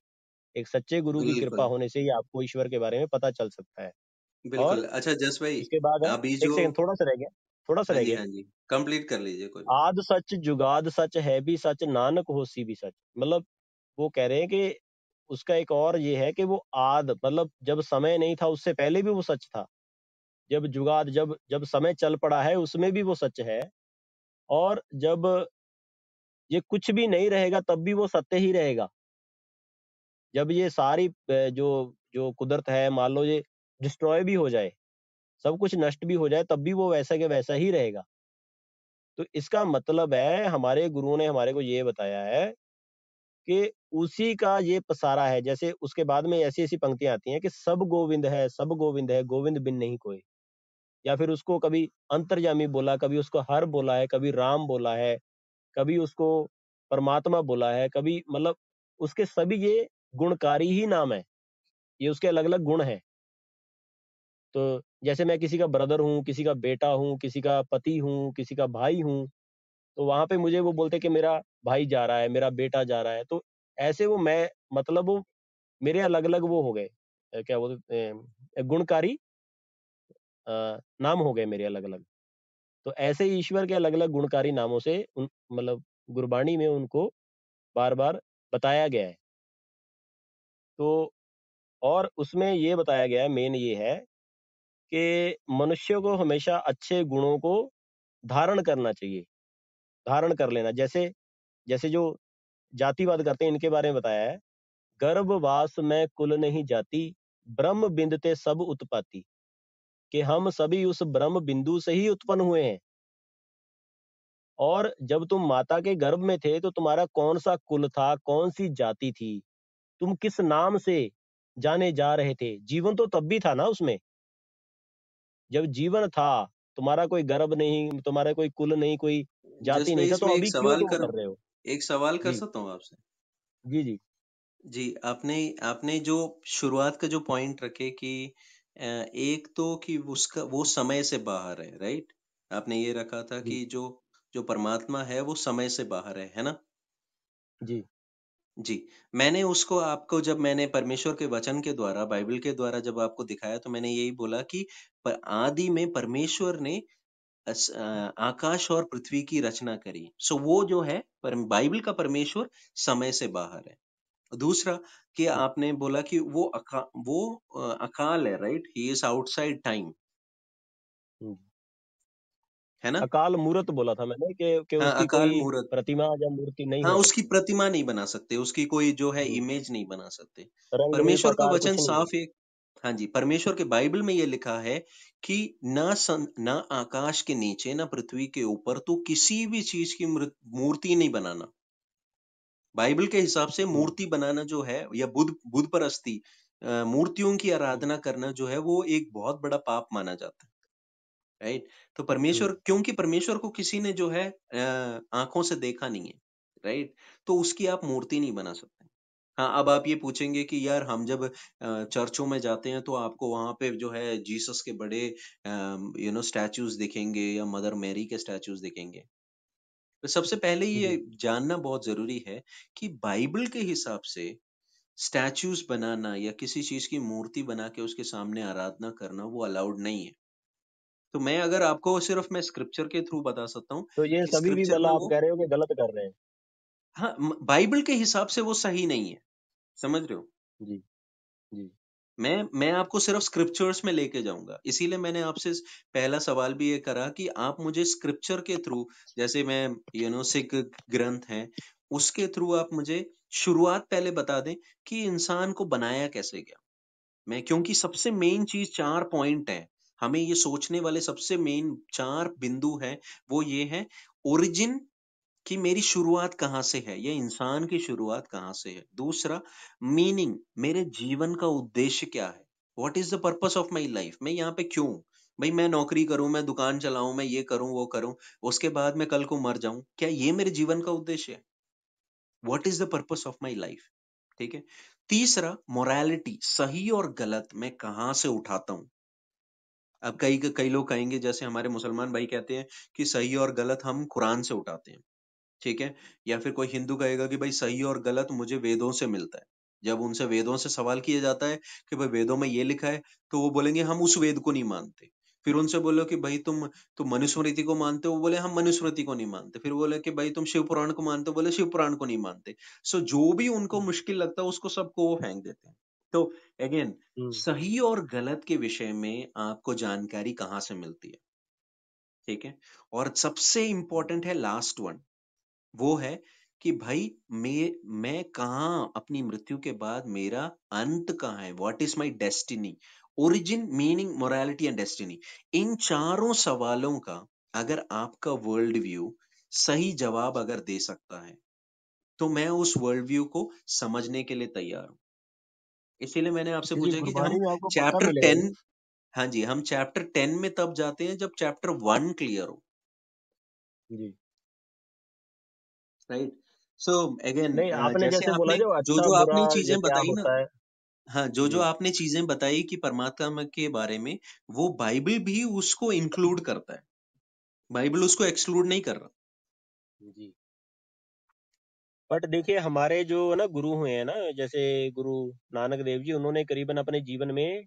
एक सच्चे गुरु की कृपा होने से ही आपको ईश्वर के बारे में पता चल सकता है बिल्कुल अच्छा जस भाई इसके बाद अभी जो सेकंड थोड़ा सा रह गया थोड़ा सा रह हाँ गया हाँ कंप्लीट कर लीजिए कोई आद सच जुगाद सच है भी सच नानक होसी भी सच मतलब वो कह रहे हैं कि उसका एक और ये है कि वो आद मतलब जब समय नहीं था उससे पहले भी वो सच था जब जुगाद जब जब समय चल पड़ा है उसमें भी वो सच है और जब ये कुछ भी नहीं रहेगा तब भी वो सत्य ही रहेगा जब ये सारी जो जो कुदरत है मान लो ये डिस्ट्रॉय भी हो जाए सब कुछ नष्ट भी हो जाए तब भी वो वैसा के वैसा ही रहेगा तो इसका मतलब है हमारे गुरुओं ने हमारे को ये बताया है कि उसी का ये पसारा है जैसे उसके बाद में ऐसी ऐसी पंक्तियां आती हैं कि सब गोविंद है सब गोविंद है गोविंद बिन नहीं कोई या फिर उसको कभी अंतर्जामी बोला कभी उसको हर बोला है कभी राम बोला है कभी उसको परमात्मा बोला है कभी मतलब उसके सभी ये गुणकारी ही नाम है ये उसके अलग अलग गुण हैं तो जैसे मैं किसी का ब्रदर हूँ किसी का बेटा हूँ किसी का पति हूँ किसी का भाई हूँ तो वहां पे मुझे वो बोलते कि मेरा भाई जा रहा है मेरा बेटा जा रहा है तो ऐसे वो मैं मतलब वो मेरे अलग अलग वो हो गए क्या बोलते गुणकारी नाम हो गए मेरे अलग अलग तो ऐसे ही ईश्वर के अलग अलग गुणकारी नामों से उन मतलब गुरबाणी में उनको बार बार बताया गया है तो और उसमें ये बताया गया है मेन ये है कि मनुष्य को हमेशा अच्छे गुणों को धारण करना चाहिए धारण कर लेना जैसे जैसे जो जातिवाद करते हैं इनके बारे में बताया है गर्भवास में कुल नहीं जाती ब्रह्म बिंदते सब उत्पाति कि हम सभी उस ब्रह्म बिंदु से ही उत्पन्न हुए हैं और जब तुम माता के गर्भ में थे तो तुम्हारा कौन सा कुल था कौन सी जाति थी तुम किस नाम से जाने जा रहे थे जीवन तो तब भी था ना उसमें जब जीवन था तुम्हारा कोई गर्भ नहीं तुम्हारा कोई कुल नहीं कोई जाति नहीं था तो अभी सवाल कर, कर रहे हो एक सवाल कर सकता हूँ आपसे जी जी जी आपने आपने जो शुरुआत का जो पॉइंट रखे कि एक तो कि उसका वो समय से बाहर है राइट आपने ये रखा था कि जो जो परमात्मा है वो समय से बाहर है है ना जी जी। मैंने उसको आपको जब मैंने परमेश्वर के वचन के द्वारा, बाइबल के द्वारा जब आपको दिखाया तो मैंने यही बोला कि आदि में परमेश्वर ने आकाश और पृथ्वी की रचना करी। सो वो जो है पर बाइबल का परमेश्वर समय से बाहर है। दूसरा कि आपने बोला कि वो अका वो अकाल है right? He is outside time. है ना अकाल मूर्त बोला था मैंने कि कि हाँ, अकाल मूर्त प्रतिमा या मूर्ति नहीं हाँ उसकी प्रतिमा नहीं बना सकते उसकी कोई जो है इमेज नहीं बना सकते परमेश्वर का वचन साफ एक हाँ जी परमेश्वर के बाइबल में यह लिखा है कि ना सन, ना आकाश के नीचे ना पृथ्वी के ऊपर तो किसी भी चीज की मूर्ति नहीं बनाना बाइबल के हिसाब से मूर्ति बनाना जो है या बुद्ध बुद्ध परस्ती मूर्तियों की आराधना करना जो है वो एक बहुत बड़ा पाप माना जाता है राइट तो परमेश्वर क्योंकि परमेश्वर को किसी ने जो है आंखों से देखा नहीं है राइट तो उसकी आप मूर्ति नहीं बना सकते हाँ अब आप ये पूछेंगे कि यार हम जब चर्चों में जाते हैं तो आपको वहां पे जो है जीसस के बड़े यू नो स्टैचूज दिखेंगे या मदर मैरी के स्टैचूज दिखेंगे तो सबसे पहले ये जानना बहुत जरूरी है कि बाइबल के हिसाब से स्टैचूज बनाना या किसी चीज की मूर्ति बना के उसके सामने आराधना करना वो अलाउड नहीं है तो मैं अगर आपको सिर्फ मैं स्क्रिप्चर के थ्रू बता सकता हूँ तो ये सभी भी आप कह रहे हो कि गलत कर रहे हैं हाँ बाइबल के हिसाब से वो सही नहीं है समझ रहे हो जी जी मैं मैं आपको सिर्फ स्क्रिप्चर्स में लेके जाऊंगा इसीलिए मैंने आपसे पहला सवाल भी ये करा कि आप मुझे स्क्रिप्चर के थ्रू जैसे मैं यू नो सिख ग्रंथ है उसके थ्रू आप मुझे शुरुआत पहले बता दें कि इंसान को बनाया कैसे गया मैं क्योंकि सबसे मेन चीज चार पॉइंट है हमें ये सोचने वाले सबसे मेन चार बिंदु हैं वो ये है ओरिजिन कि मेरी शुरुआत कहाँ से है या इंसान की शुरुआत कहाँ से है दूसरा मीनिंग मेरे जीवन का उद्देश्य क्या है what is the purpose of my life मैं यहाँ पे क्यों भाई मैं नौकरी करूं मैं दुकान चलाऊं मैं ये करूं वो करूं उसके बाद मैं कल को मर जाऊं क्या ये मेरे जीवन का उद्देश्य है what is the purpose of my life ठीक है तीसरा मोरालिटी सही और गलत मैं कहाँ से उठाता हूँ अब कई कई लोग कहेंगे जैसे हमारे मुसलमान भाई कहते हैं कि सही और गलत हम कुरान से उठाते हैं ठीक है या फिर कोई हिंदू कहेगा कि भाई सही और गलत मुझे वेदों से मिलता है जब उनसे वेदों से सवाल किया जाता है कि भाई वेदों में ये लिखा है तो वो बोलेंगे हम उस वेद को नहीं मानते फिर उनसे बोलो कि भाई तुम तुम मनुस्मृति को मानते हो बोले हम मनुस्मृति को नहीं मानते फिर बोले कि भाई तुम शिव पुराण को मानते हो बोले शिव पुराण को नहीं मानते सो जो भी उनको मुश्किल लगता है उसको सबको वो फेंक देते हैं तो अगेन सही और गलत के विषय में आपको जानकारी कहां से मिलती है ठीक है और सबसे इंपॉर्टेंट है लास्ट वन वो है कि भाई मैं मैं कहा अपनी मृत्यु के बाद मेरा अंत कहाँ है what is my destiny origin meaning morality and destiny इन चारों सवालों का अगर आपका वर्ल्ड व्यू सही जवाब अगर दे सकता है तो मैं उस वर्ल्ड व्यू को समझने के लिए तैयार हूं इसीलिए मैंने आपसे पूछा कि हम चैप्टर तो टेन हाँ जी हम चैप्टर टेन में तब जाते हैं जब चैप्टर वन क्लियर हो राइट सो अगेन जैसे आपने जो अच्छा जो आपने चीजें बताई ना हाँ जो जो आपने चीजें बताई कि परमात्मा के बारे में वो बाइबल भी उसको इंक्लूड करता है बाइबल उसको एक्सक्लूड नहीं कर रहा जी बट देखिए हमारे जो है ना गुरु हुए हैं ना जैसे गुरु नानक देव जी उन्होंने करीबन अपने जीवन में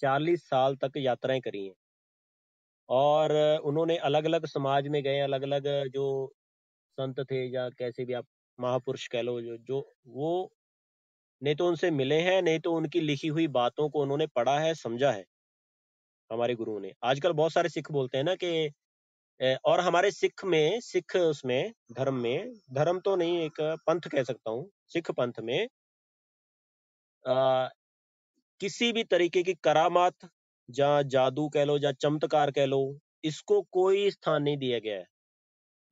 चालीस साल तक यात्राएं करी हैं और उन्होंने अलग अलग समाज में गए अलग अलग जो संत थे या कैसे भी आप महापुरुष कह लो जो जो वो नहीं तो उनसे मिले हैं नहीं तो उनकी लिखी हुई बातों को उन्होंने पढ़ा है समझा है हमारे गुरुओं ने आजकल बहुत सारे सिख बोलते हैं ना कि और हमारे सिख में सिख उसमें धर्म में धर्म तो नहीं एक पंथ कह सकता हूँ सिख पंथ में आ, किसी भी तरीके की करामात या जादू कह लो या चमत्कार कह लो इसको कोई स्थान नहीं दिया गया है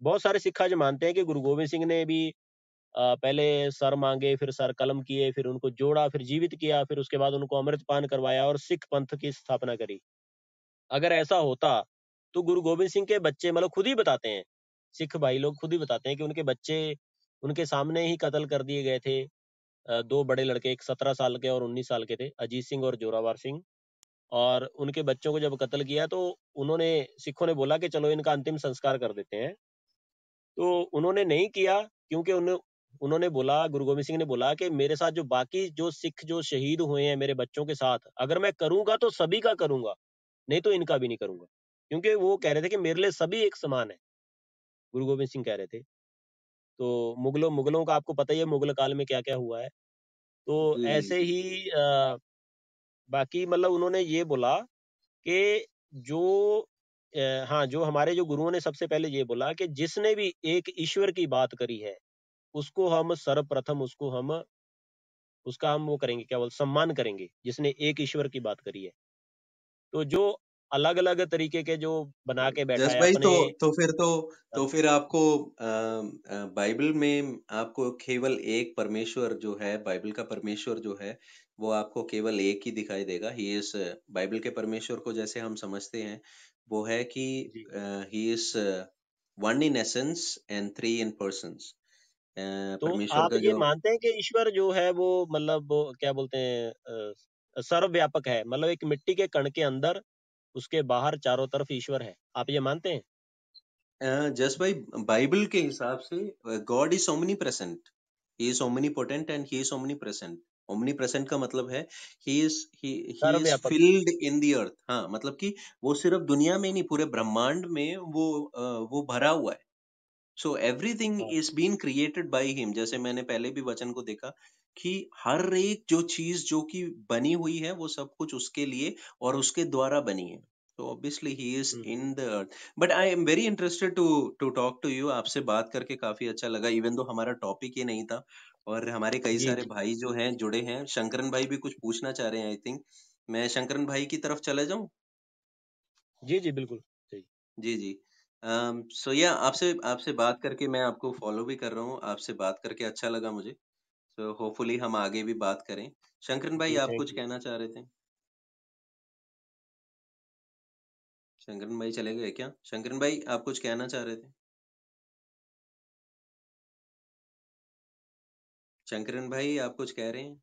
बहुत सारे सिखा जो मानते हैं कि गुरु गोविंद सिंह ने भी आ, पहले सर मांगे फिर सर कलम किए फिर उनको जोड़ा फिर जीवित किया फिर उसके बाद उनको अमृत पान करवाया और सिख पंथ की स्थापना करी अगर ऐसा होता तो गुरु गोविंद सिंह के बच्चे मतलब खुद ही बताते हैं सिख भाई लोग खुद ही बताते हैं कि उनके बच्चे उनके सामने ही कत्ल कर दिए गए थे दो बड़े लड़के एक सत्रह साल के और उन्नीस साल के थे अजीत सिंह और जोरावर सिंह और उनके बच्चों को जब कत्ल किया तो उन्होंने सिखों ने बोला कि चलो इनका अंतिम संस्कार कर देते हैं तो उन्होंने नहीं किया क्योंकि उन्हें उन्होंने बोला गुरु गोविंद सिंह ने बोला कि मेरे साथ जो बाकी जो सिख जो शहीद हुए हैं मेरे बच्चों के साथ अगर मैं करूंगा तो सभी का करूंगा नहीं तो इनका भी नहीं करूंगा क्योंकि वो कह रहे थे कि मेरे लिए सभी एक समान है गुरु गोविंद सिंह कह रहे थे तो मुगलों मुगलों का आपको पता ही है मुगल काल में क्या क्या हुआ है तो ऐसे ही आ, बाकी मतलब उन्होंने ये बोला कि जो आ, हाँ जो हमारे जो गुरुओं ने सबसे पहले ये बोला कि जिसने भी एक ईश्वर की बात करी है उसको हम सर्वप्रथम उसको हम उसका हम वो करेंगे क्या बोल सम्मान करेंगे जिसने एक ईश्वर की बात करी है तो जो अलग अलग तरीके के जो बना के बैठा है भाई तो तो फिर तो तो फिर आपको बाइबल में आपको केवल एक परमेश्वर जो है बाइबल का परमेश्वर जो है वो आपको केवल एक ही दिखाई देगा ही इस बाइबल के परमेश्वर को जैसे हम समझते हैं वो है कि ही इस one in essence and three in person तो आप ये मानते हैं कि ईश्वर जो है वो मतलब क्या बोलते हैं सर्वव्यापक है मतलब एक मिट्टी के कण के अंदर उसके बाहर चारों तरफ ईश्वर है आप ये मानते हैं जस भाई बाइबल के हिसाब से God is omnipresent he is omnipotent and he is omnipresent omnipresent का मतलब है he is he is filled in the earth हाँ मतलब कि वो सिर्फ दुनिया में नहीं पूरे ब्रह्मांड में वो वो भरा हुआ है so everything is been created by him जैसे मैंने पहले भी वचन को देखा कि हर एक जो चीज जो कि बनी हुई है वो सब कुछ उसके लिए और उसके द्वारा बनी है तो obviously he is in the earth but I am very interested to to talk to you आपसे बात करके काफी अच्छा लगा इवन दो हमारा टॉपिक ये नहीं था और हमारे कई सारे भाई जो हैं जुड़े हैं शंकरन भाई भी कुछ पूछना चाह रहे हैं आई थिंक मैं शंकरन भाई की तरफ चला जाऊं जी जी बिल्कुल जी जी जी सो या आपसे आपसे बात करके मैं आपको फॉलो भी कर रहा हूँ आपसे बात करके अच्छा लगा मुझे तो होपफुली हम आगे भी बात करें शंकरन भाई आप कुछ कहना चाह रहे थे शंकरन भाई चले गए क्या शंकरन भाई आप कुछ कहना चाह रहे थे शंकरन भाई आप कुछ कह रहे हैं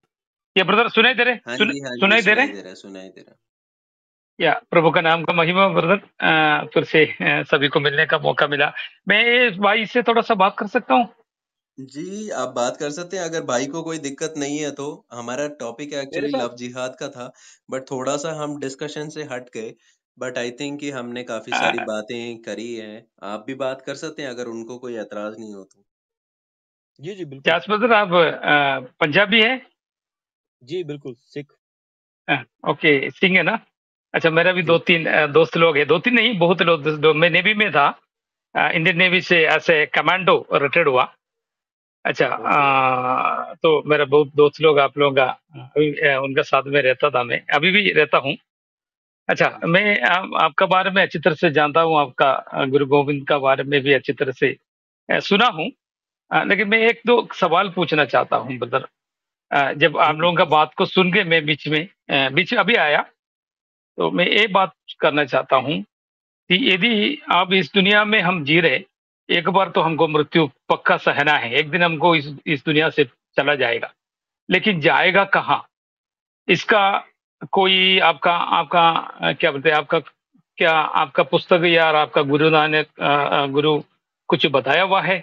या ब्रदर सुनाई दे रहे हाँ, हाँ सुनाई दे रहे सुनाई दे रहा या प्रभु का नाम का महिमा ब्रदर फिर से सभी को मिलने का मौका मिला मैं भाई से थोड़ा सा बात कर सकता हूँ जी, आप बात कर सकते हैं अगर भाई को कोई दिक्कत नहीं है तो। हमारा टॉपिक एक्चुअली लव जिहाद का था, बट थोड़ा-सा हम डिस्कशन से हट गए। बट आई थिंक कि हमने काफ़ी सारी बातें करी हैं। आप भी बात कर सकते हैं अगर उनको कोई एतराज़ नहीं हो तो। जी, जी, बिल्कुल। क्या सर आप पंजाबी हैं? जी, बिल्कुल, सिख। ओके, सिंह है ना? अच्छा मेरा भी दो तीन दोस्त लोग है दो तीन नहीं बहुत लोग मैं नेवी में था। इंडियन नेवी से ऐसे कमांडो रिटायर्ड हुआ। अच्छा आ, हाँ हाँ, तो मेरा बहुत दोस्त लोग आप लोगों का उनका साथ में रहता था मैं अभी भी रहता हूँ अच्छा हाँ। मैं आ, आपका बारे में अच्छी तरह से जानता हूँ आपका गुरु गोविंद का बारे में भी अच्छी तरह से सुना हूँ लेकिन मैं एक दो सवाल पूछना चाहता हूँ ब्रदर जब आप लोगों का बात को सुन के मैं बीच में बीच अभी आया तो मैं ये बात करना चाहता हूँ कि यदि आप इस दुनिया में हम जी रहे एक बार तो हमको मृत्यु पक्का सहना है एक दिन हमको इस इस दुनिया से चला जाएगा लेकिन जाएगा कहाँ इसका कोई आपका आपका क्या बोलते हैं आपका क्या आपका पुस्तक या आपका गुरु नानक गुरु कुछ बताया हुआ है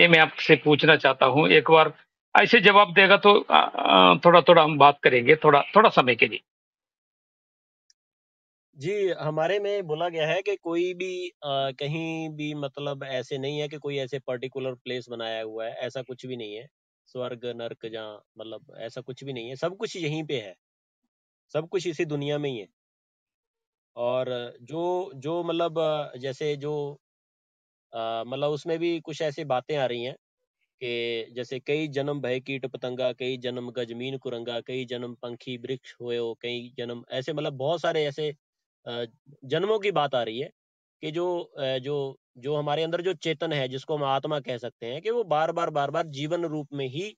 ये मैं आपसे पूछना चाहता हूँ एक बार ऐसे जवाब देगा तो थोड़ा थोड़ा हम बात करेंगे थोड़ा थोड़ा समय के लिए जी हमारे में बोला गया है कि कोई भी आ, कहीं भी मतलब ऐसे नहीं है कि कोई ऐसे पर्टिकुलर प्लेस बनाया हुआ है ऐसा कुछ भी नहीं है स्वर्ग नरक जहाँ मतलब ऐसा कुछ भी नहीं है सब कुछ यहीं पे है सब कुछ इसी दुनिया में ही है और जो जो मतलब जैसे जो मतलब उसमें भी कुछ ऐसी बातें आ रही हैं कि जैसे कई जन्म भय कीट पतंगा कई जन्म गजमीन कुरंगा कई जन्म पंखी वृक्ष हो कई जन्म ऐसे मतलब बहुत सारे ऐसे जन्मों की बात आ रही है कि जो जो जो हमारे अंदर जो चेतन है जिसको हम आत्मा कह सकते हैं कि वो बार बार बार बार जीवन रूप में ही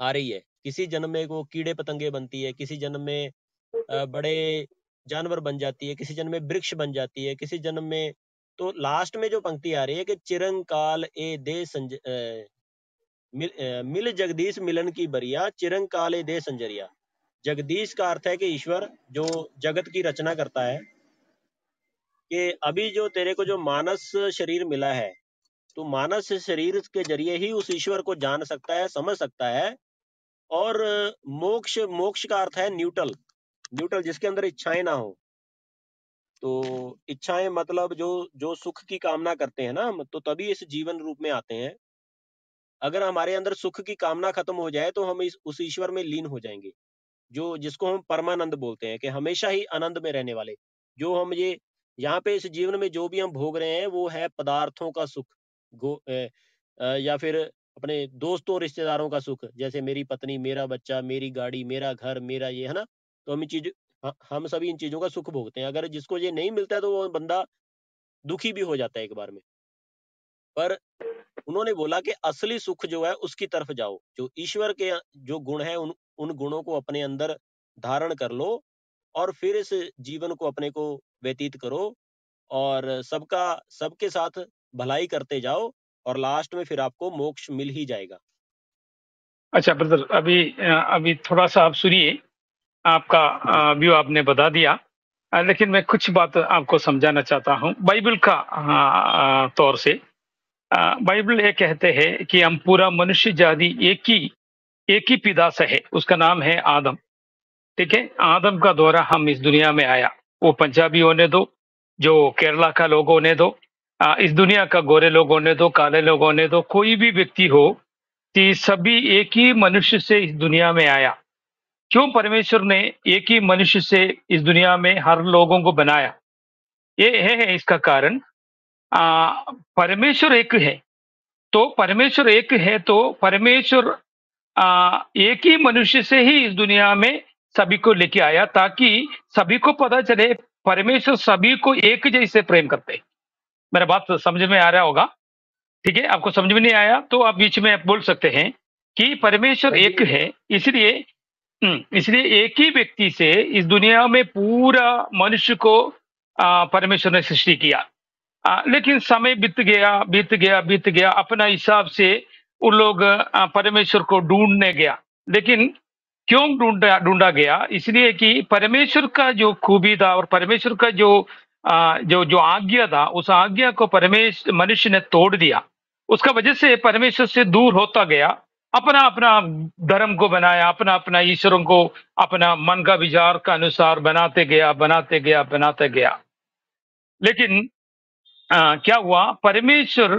आ रही है किसी जन्म में वो कीड़े पतंगे बनती है किसी जन्म में बड़े जानवर बन जाती है किसी जन्म में वृक्ष बन जाती है किसी जन्म में तो लास्ट में जो पंक्ति आ रही है कि चिरंकाल ए दे संज मिल, मिल जगदीश मिलन की बरिया चिरंकाल ए दे संजरिया जगदीश का अर्थ है कि ईश्वर जो जगत की रचना करता है कि अभी जो तेरे को जो मानस शरीर मिला है तो मानस शरीर के जरिए ही उस ईश्वर को जान सकता है समझ सकता है और मोक्ष मोक्ष का अर्थ है न्यूट्रल न्यूट्रल जिसके अंदर इच्छाएं ना हो तो इच्छाएं मतलब जो जो सुख की कामना करते हैं ना हम तो तभी इस जीवन रूप में आते हैं अगर हमारे अंदर सुख की कामना खत्म हो जाए तो हम इस उस ईश्वर में लीन हो जाएंगे जो जिसको हम परमानंद बोलते हैं कि हमेशा ही आनंद में रहने वाले जो हम ये यहाँ पे इस जीवन में जो भी हम भोग रहे हैं वो है पदार्थों का सुख गो ए, या फिर अपने दोस्तों रिश्तेदारों का सुख जैसे मेरी पत्नी मेरा बच्चा मेरी गाड़ी मेरा घर मेरा ये है ना तो हम चीज हम सभी इन चीजों का सुख भोगते हैं अगर जिसको ये नहीं मिलता है तो वो बंदा दुखी भी हो जाता है एक बार में पर उन्होंने बोला कि असली सुख जो है उसकी तरफ जाओ जो ईश्वर के जो गुण है उन उन गुणों को अपने अंदर धारण कर लो और फिर इस जीवन को अपने को व्यतीत करो और सबका सबके साथ भलाई करते जाओ और लास्ट में फिर आपको मोक्ष मिल ही जाएगा अच्छा ब्रदर अभी अभी थोड़ा सा आप सुनिए आपका व्यू आपने बता दिया लेकिन मैं कुछ बात आपको समझाना चाहता हूँ बाइबल का हाँ, तौर से बाइबल ये कहते हैं कि हम पूरा मनुष्य जाति एक ही एक ही पिता से है उसका नाम है आदम ठीक है आदम का द्वारा हम इस दुनिया में आया वो पंजाबी होने दो जो केरला का लोग होने दो आ, इस दुनिया का गोरे लोग होने दो काले लोग होने दो कोई भी व्यक्ति हो कि सभी एक ही मनुष्य से इस दुनिया में आया क्यों परमेश्वर ने एक ही मनुष्य से इस दुनिया में हर लोगों को बनाया ये है इसका कारण आ, परमेश्वर एक है तो परमेश्वर एक है तो परमेश्वर एक ही मनुष्य से ही इस दुनिया में सभी को लेके आया ताकि सभी को पता चले परमेश्वर सभी को एक जैसे प्रेम करते मेरा बात तो समझ में आ रहा होगा ठीक है आपको समझ में नहीं आया तो आप बीच में आप बोल सकते हैं कि परमेश्वर हाँ एक है इसलिए हम्म, इसलिए एक ही व्यक्ति से इस दुनिया में पूरा मनुष्य को परमेश्वर ने सृष्टि किया आ, लेकिन समय बीत गया बीत गया बीत गया अपना हिसाब से वो लोग परमेश्वर को ढूंढने गया लेकिन क्यों ढूंढा ढूंढा गया इसलिए कि परमेश्वर का जो खूबी था और परमेश्वर का जो आ, जो जो आज्ञा था उस आज्ञा को परमेश्वर मनुष्य ने तोड़ दिया उसका वजह से परमेश्वर से दूर होता गया अपना अपना धर्म को बनाया अपना अपना ईश्वरों को अपना मन का विचार का अनुसार बनाते गया बनाते गया बनाते गया लेकिन आ, क्या हुआ परमेश्वर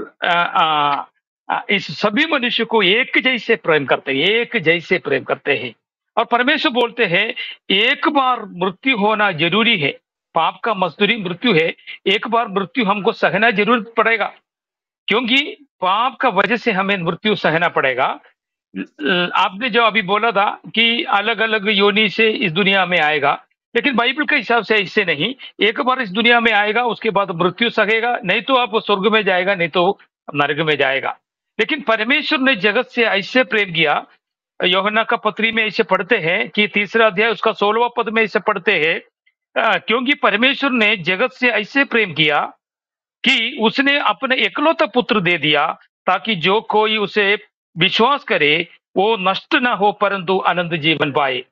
इस सभी मनुष्य को एक जैसे प्रेम करते हैं एक जैसे प्रेम करते हैं और परमेश्वर बोलते हैं एक बार मृत्यु होना जरूरी है पाप का मजदूरी मृत्यु है एक बार मृत्यु हमको सहना जरूर पड़ेगा क्योंकि पाप का वजह से हमें मृत्यु सहना पड़ेगा आपने जो अभी बोला था कि अलग अलग योनि से इस दुनिया में आएगा लेकिन बाइबल के हिसाब से ऐसे नहीं एक बार इस दुनिया में आएगा उसके बाद मृत्यु सकेगा नहीं तो आप स्वर्ग में जाएगा नहीं तो नर्ग में जाएगा लेकिन परमेश्वर ने जगत से ऐसे प्रेम किया योहना का पत्री में ऐसे पढ़ते हैं कि तीसरा अध्याय उसका सोलवा पद में ऐसे पढ़ते हैं क्योंकि परमेश्वर ने जगत से ऐसे प्रेम किया कि उसने अपने एकलौता पुत्र दे दिया ताकि जो कोई उसे विश्वास करे वो नष्ट ना हो परंतु आनंद जीवन पाए